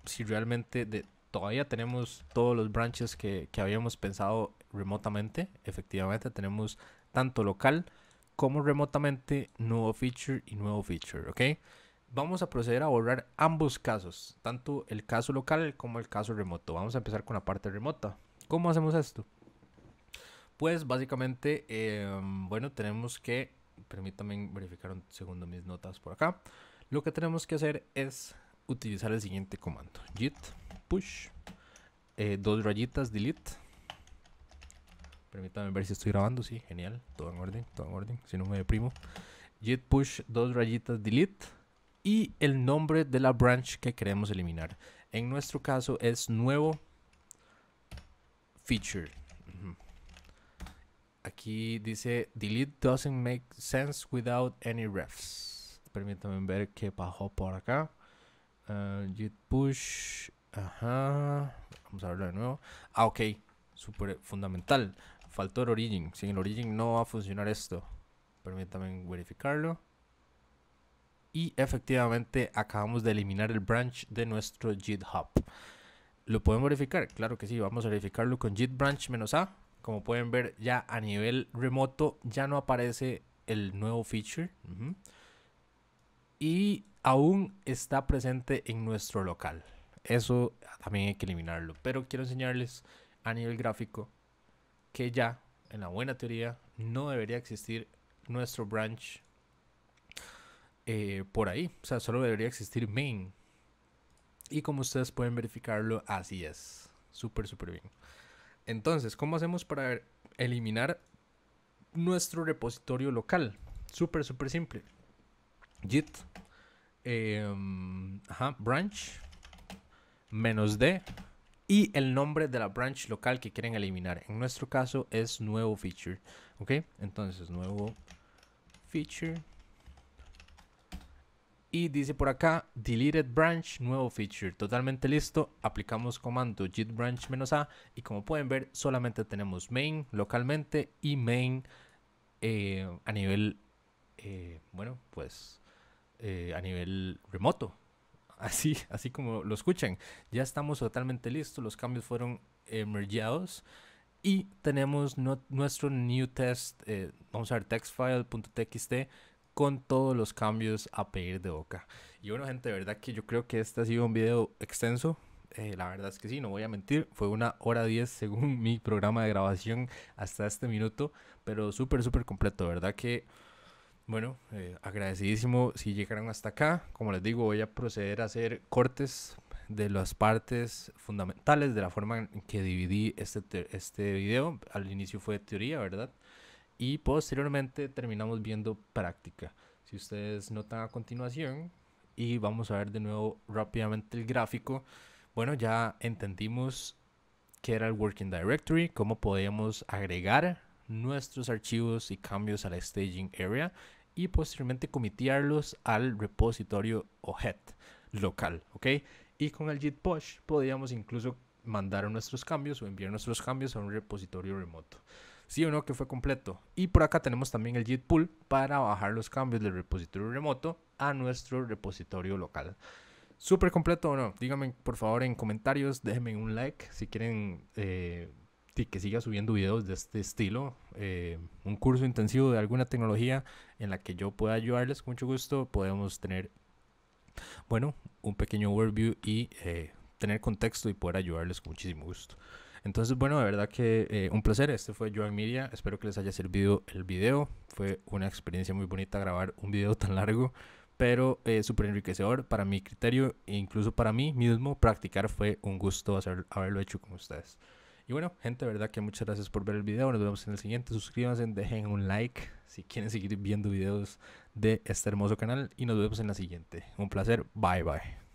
si realmente todavía tenemos todos los branches que, habíamos pensado remotamente. Efectivamente, tenemos tanto local como remotamente nuevo feature y nuevo feature, ¿ok? Vamos a proceder a borrar ambos casos, tanto el caso local como el caso remoto. Vamos a empezar con la parte remota. ¿Cómo hacemos esto? Pues básicamente, em, bueno, tenemos que permítanme verificar un segundo mis notas por acá. Lo que tenemos que hacer es utilizar el siguiente comando. Git push eh, dos rayitas delete. Permítanme ver si estoy grabando, sí, genial, todo en orden, todo en orden, si no me deprimo. Git push dos rayitas delete y el nombre de la branch que queremos eliminar. En nuestro caso es nuevo feature. Aquí dice, delete doesn't make sense without any refs. Permítanme ver qué bajó por acá. Uh, Jit push. Ajá. Vamos a verlo de nuevo. Ah, ok. Súper fundamental. Faltó el origin. Sin el origin no va a funcionar esto. Permítanme verificarlo. Y efectivamente acabamos de eliminar el branch de nuestro GitHub. ¿Lo podemos verificar? Claro que sí. Vamos a verificarlo con git branch-a como pueden ver, ya a nivel remoto ya no aparece el nuevo feature. Y aún está presente en nuestro local. Eso también hay que eliminarlo. Pero quiero enseñarles a nivel gráfico que ya, en la buena teoría, no debería existir nuestro branch eh, por ahí. O sea, solo debería existir main. Y como ustedes pueden verificarlo, así es. Súper, súper bien. Entonces, ¿cómo hacemos para eliminar nuestro repositorio local? Súper, súper simple. Git, em, branch, menos D y el nombre de la branch local que quieren eliminar. En nuestro caso es nuevo feature. ¿Ok? Entonces, nuevo feature. Y dice por acá deleted branch, nuevo feature, totalmente listo, aplicamos comando git branch "-a", y como pueden ver solamente tenemos main localmente y main eh, a nivel, eh, bueno, pues eh, a nivel remoto, así, así como lo escuchen ya estamos totalmente listos, los cambios fueron mergeados y tenemos nuestro new test, vamos a ver textfile.txt con todos los cambios a pedir de boca. Y bueno, gente, de verdad que yo creo que este ha sido un video extenso. Eh, la verdad es que sí, no voy a mentir, fue una hora diez según mi programa de grabación hasta este minuto, pero súper, súper completo, ¿verdad? Que, bueno, eh, agradecidísimo si llegaron hasta acá. Como les digo, voy a proceder a hacer cortes de las partes fundamentales, de la forma en que dividí este, este video. Al inicio fue teoría, ¿verdad? y posteriormente terminamos viendo práctica. Si ustedes notan a continuación y vamos a ver de nuevo rápidamente el gráfico, bueno, ya entendimos qué era el Working Directory, cómo podíamos agregar nuestros archivos y cambios a la staging area y posteriormente comitearlos al repositorio o head local, ¿ok? Y con el git push podíamos incluso mandar nuestros cambios o enviar nuestros cambios a un repositorio remoto sí o no que fue completo. Y por acá tenemos también el git pull para bajar los cambios del repositorio remoto a nuestro repositorio local. Súper completo o no, díganme por favor en comentarios, déjenme un like si quieren eh, que siga subiendo videos de este estilo, eh, un curso intensivo de alguna tecnología en la que yo pueda ayudarles con mucho gusto, podemos tener, bueno, un pequeño overview y eh, tener contexto y poder ayudarles con muchísimo gusto. Entonces, bueno, de verdad que eh, un placer. Este fue Joan Miria. Espero que les haya servido el video. Fue una experiencia muy bonita grabar un video tan largo, pero eh, súper enriquecedor para mi criterio e incluso para mí mismo. Practicar fue un gusto haberlo hecho con ustedes. Y bueno, gente, de verdad que muchas gracias por ver el video. Nos vemos en el siguiente. Suscríbanse, dejen un like si quieren seguir viendo videos de este hermoso canal. Y nos vemos en la siguiente. Un placer. Bye bye.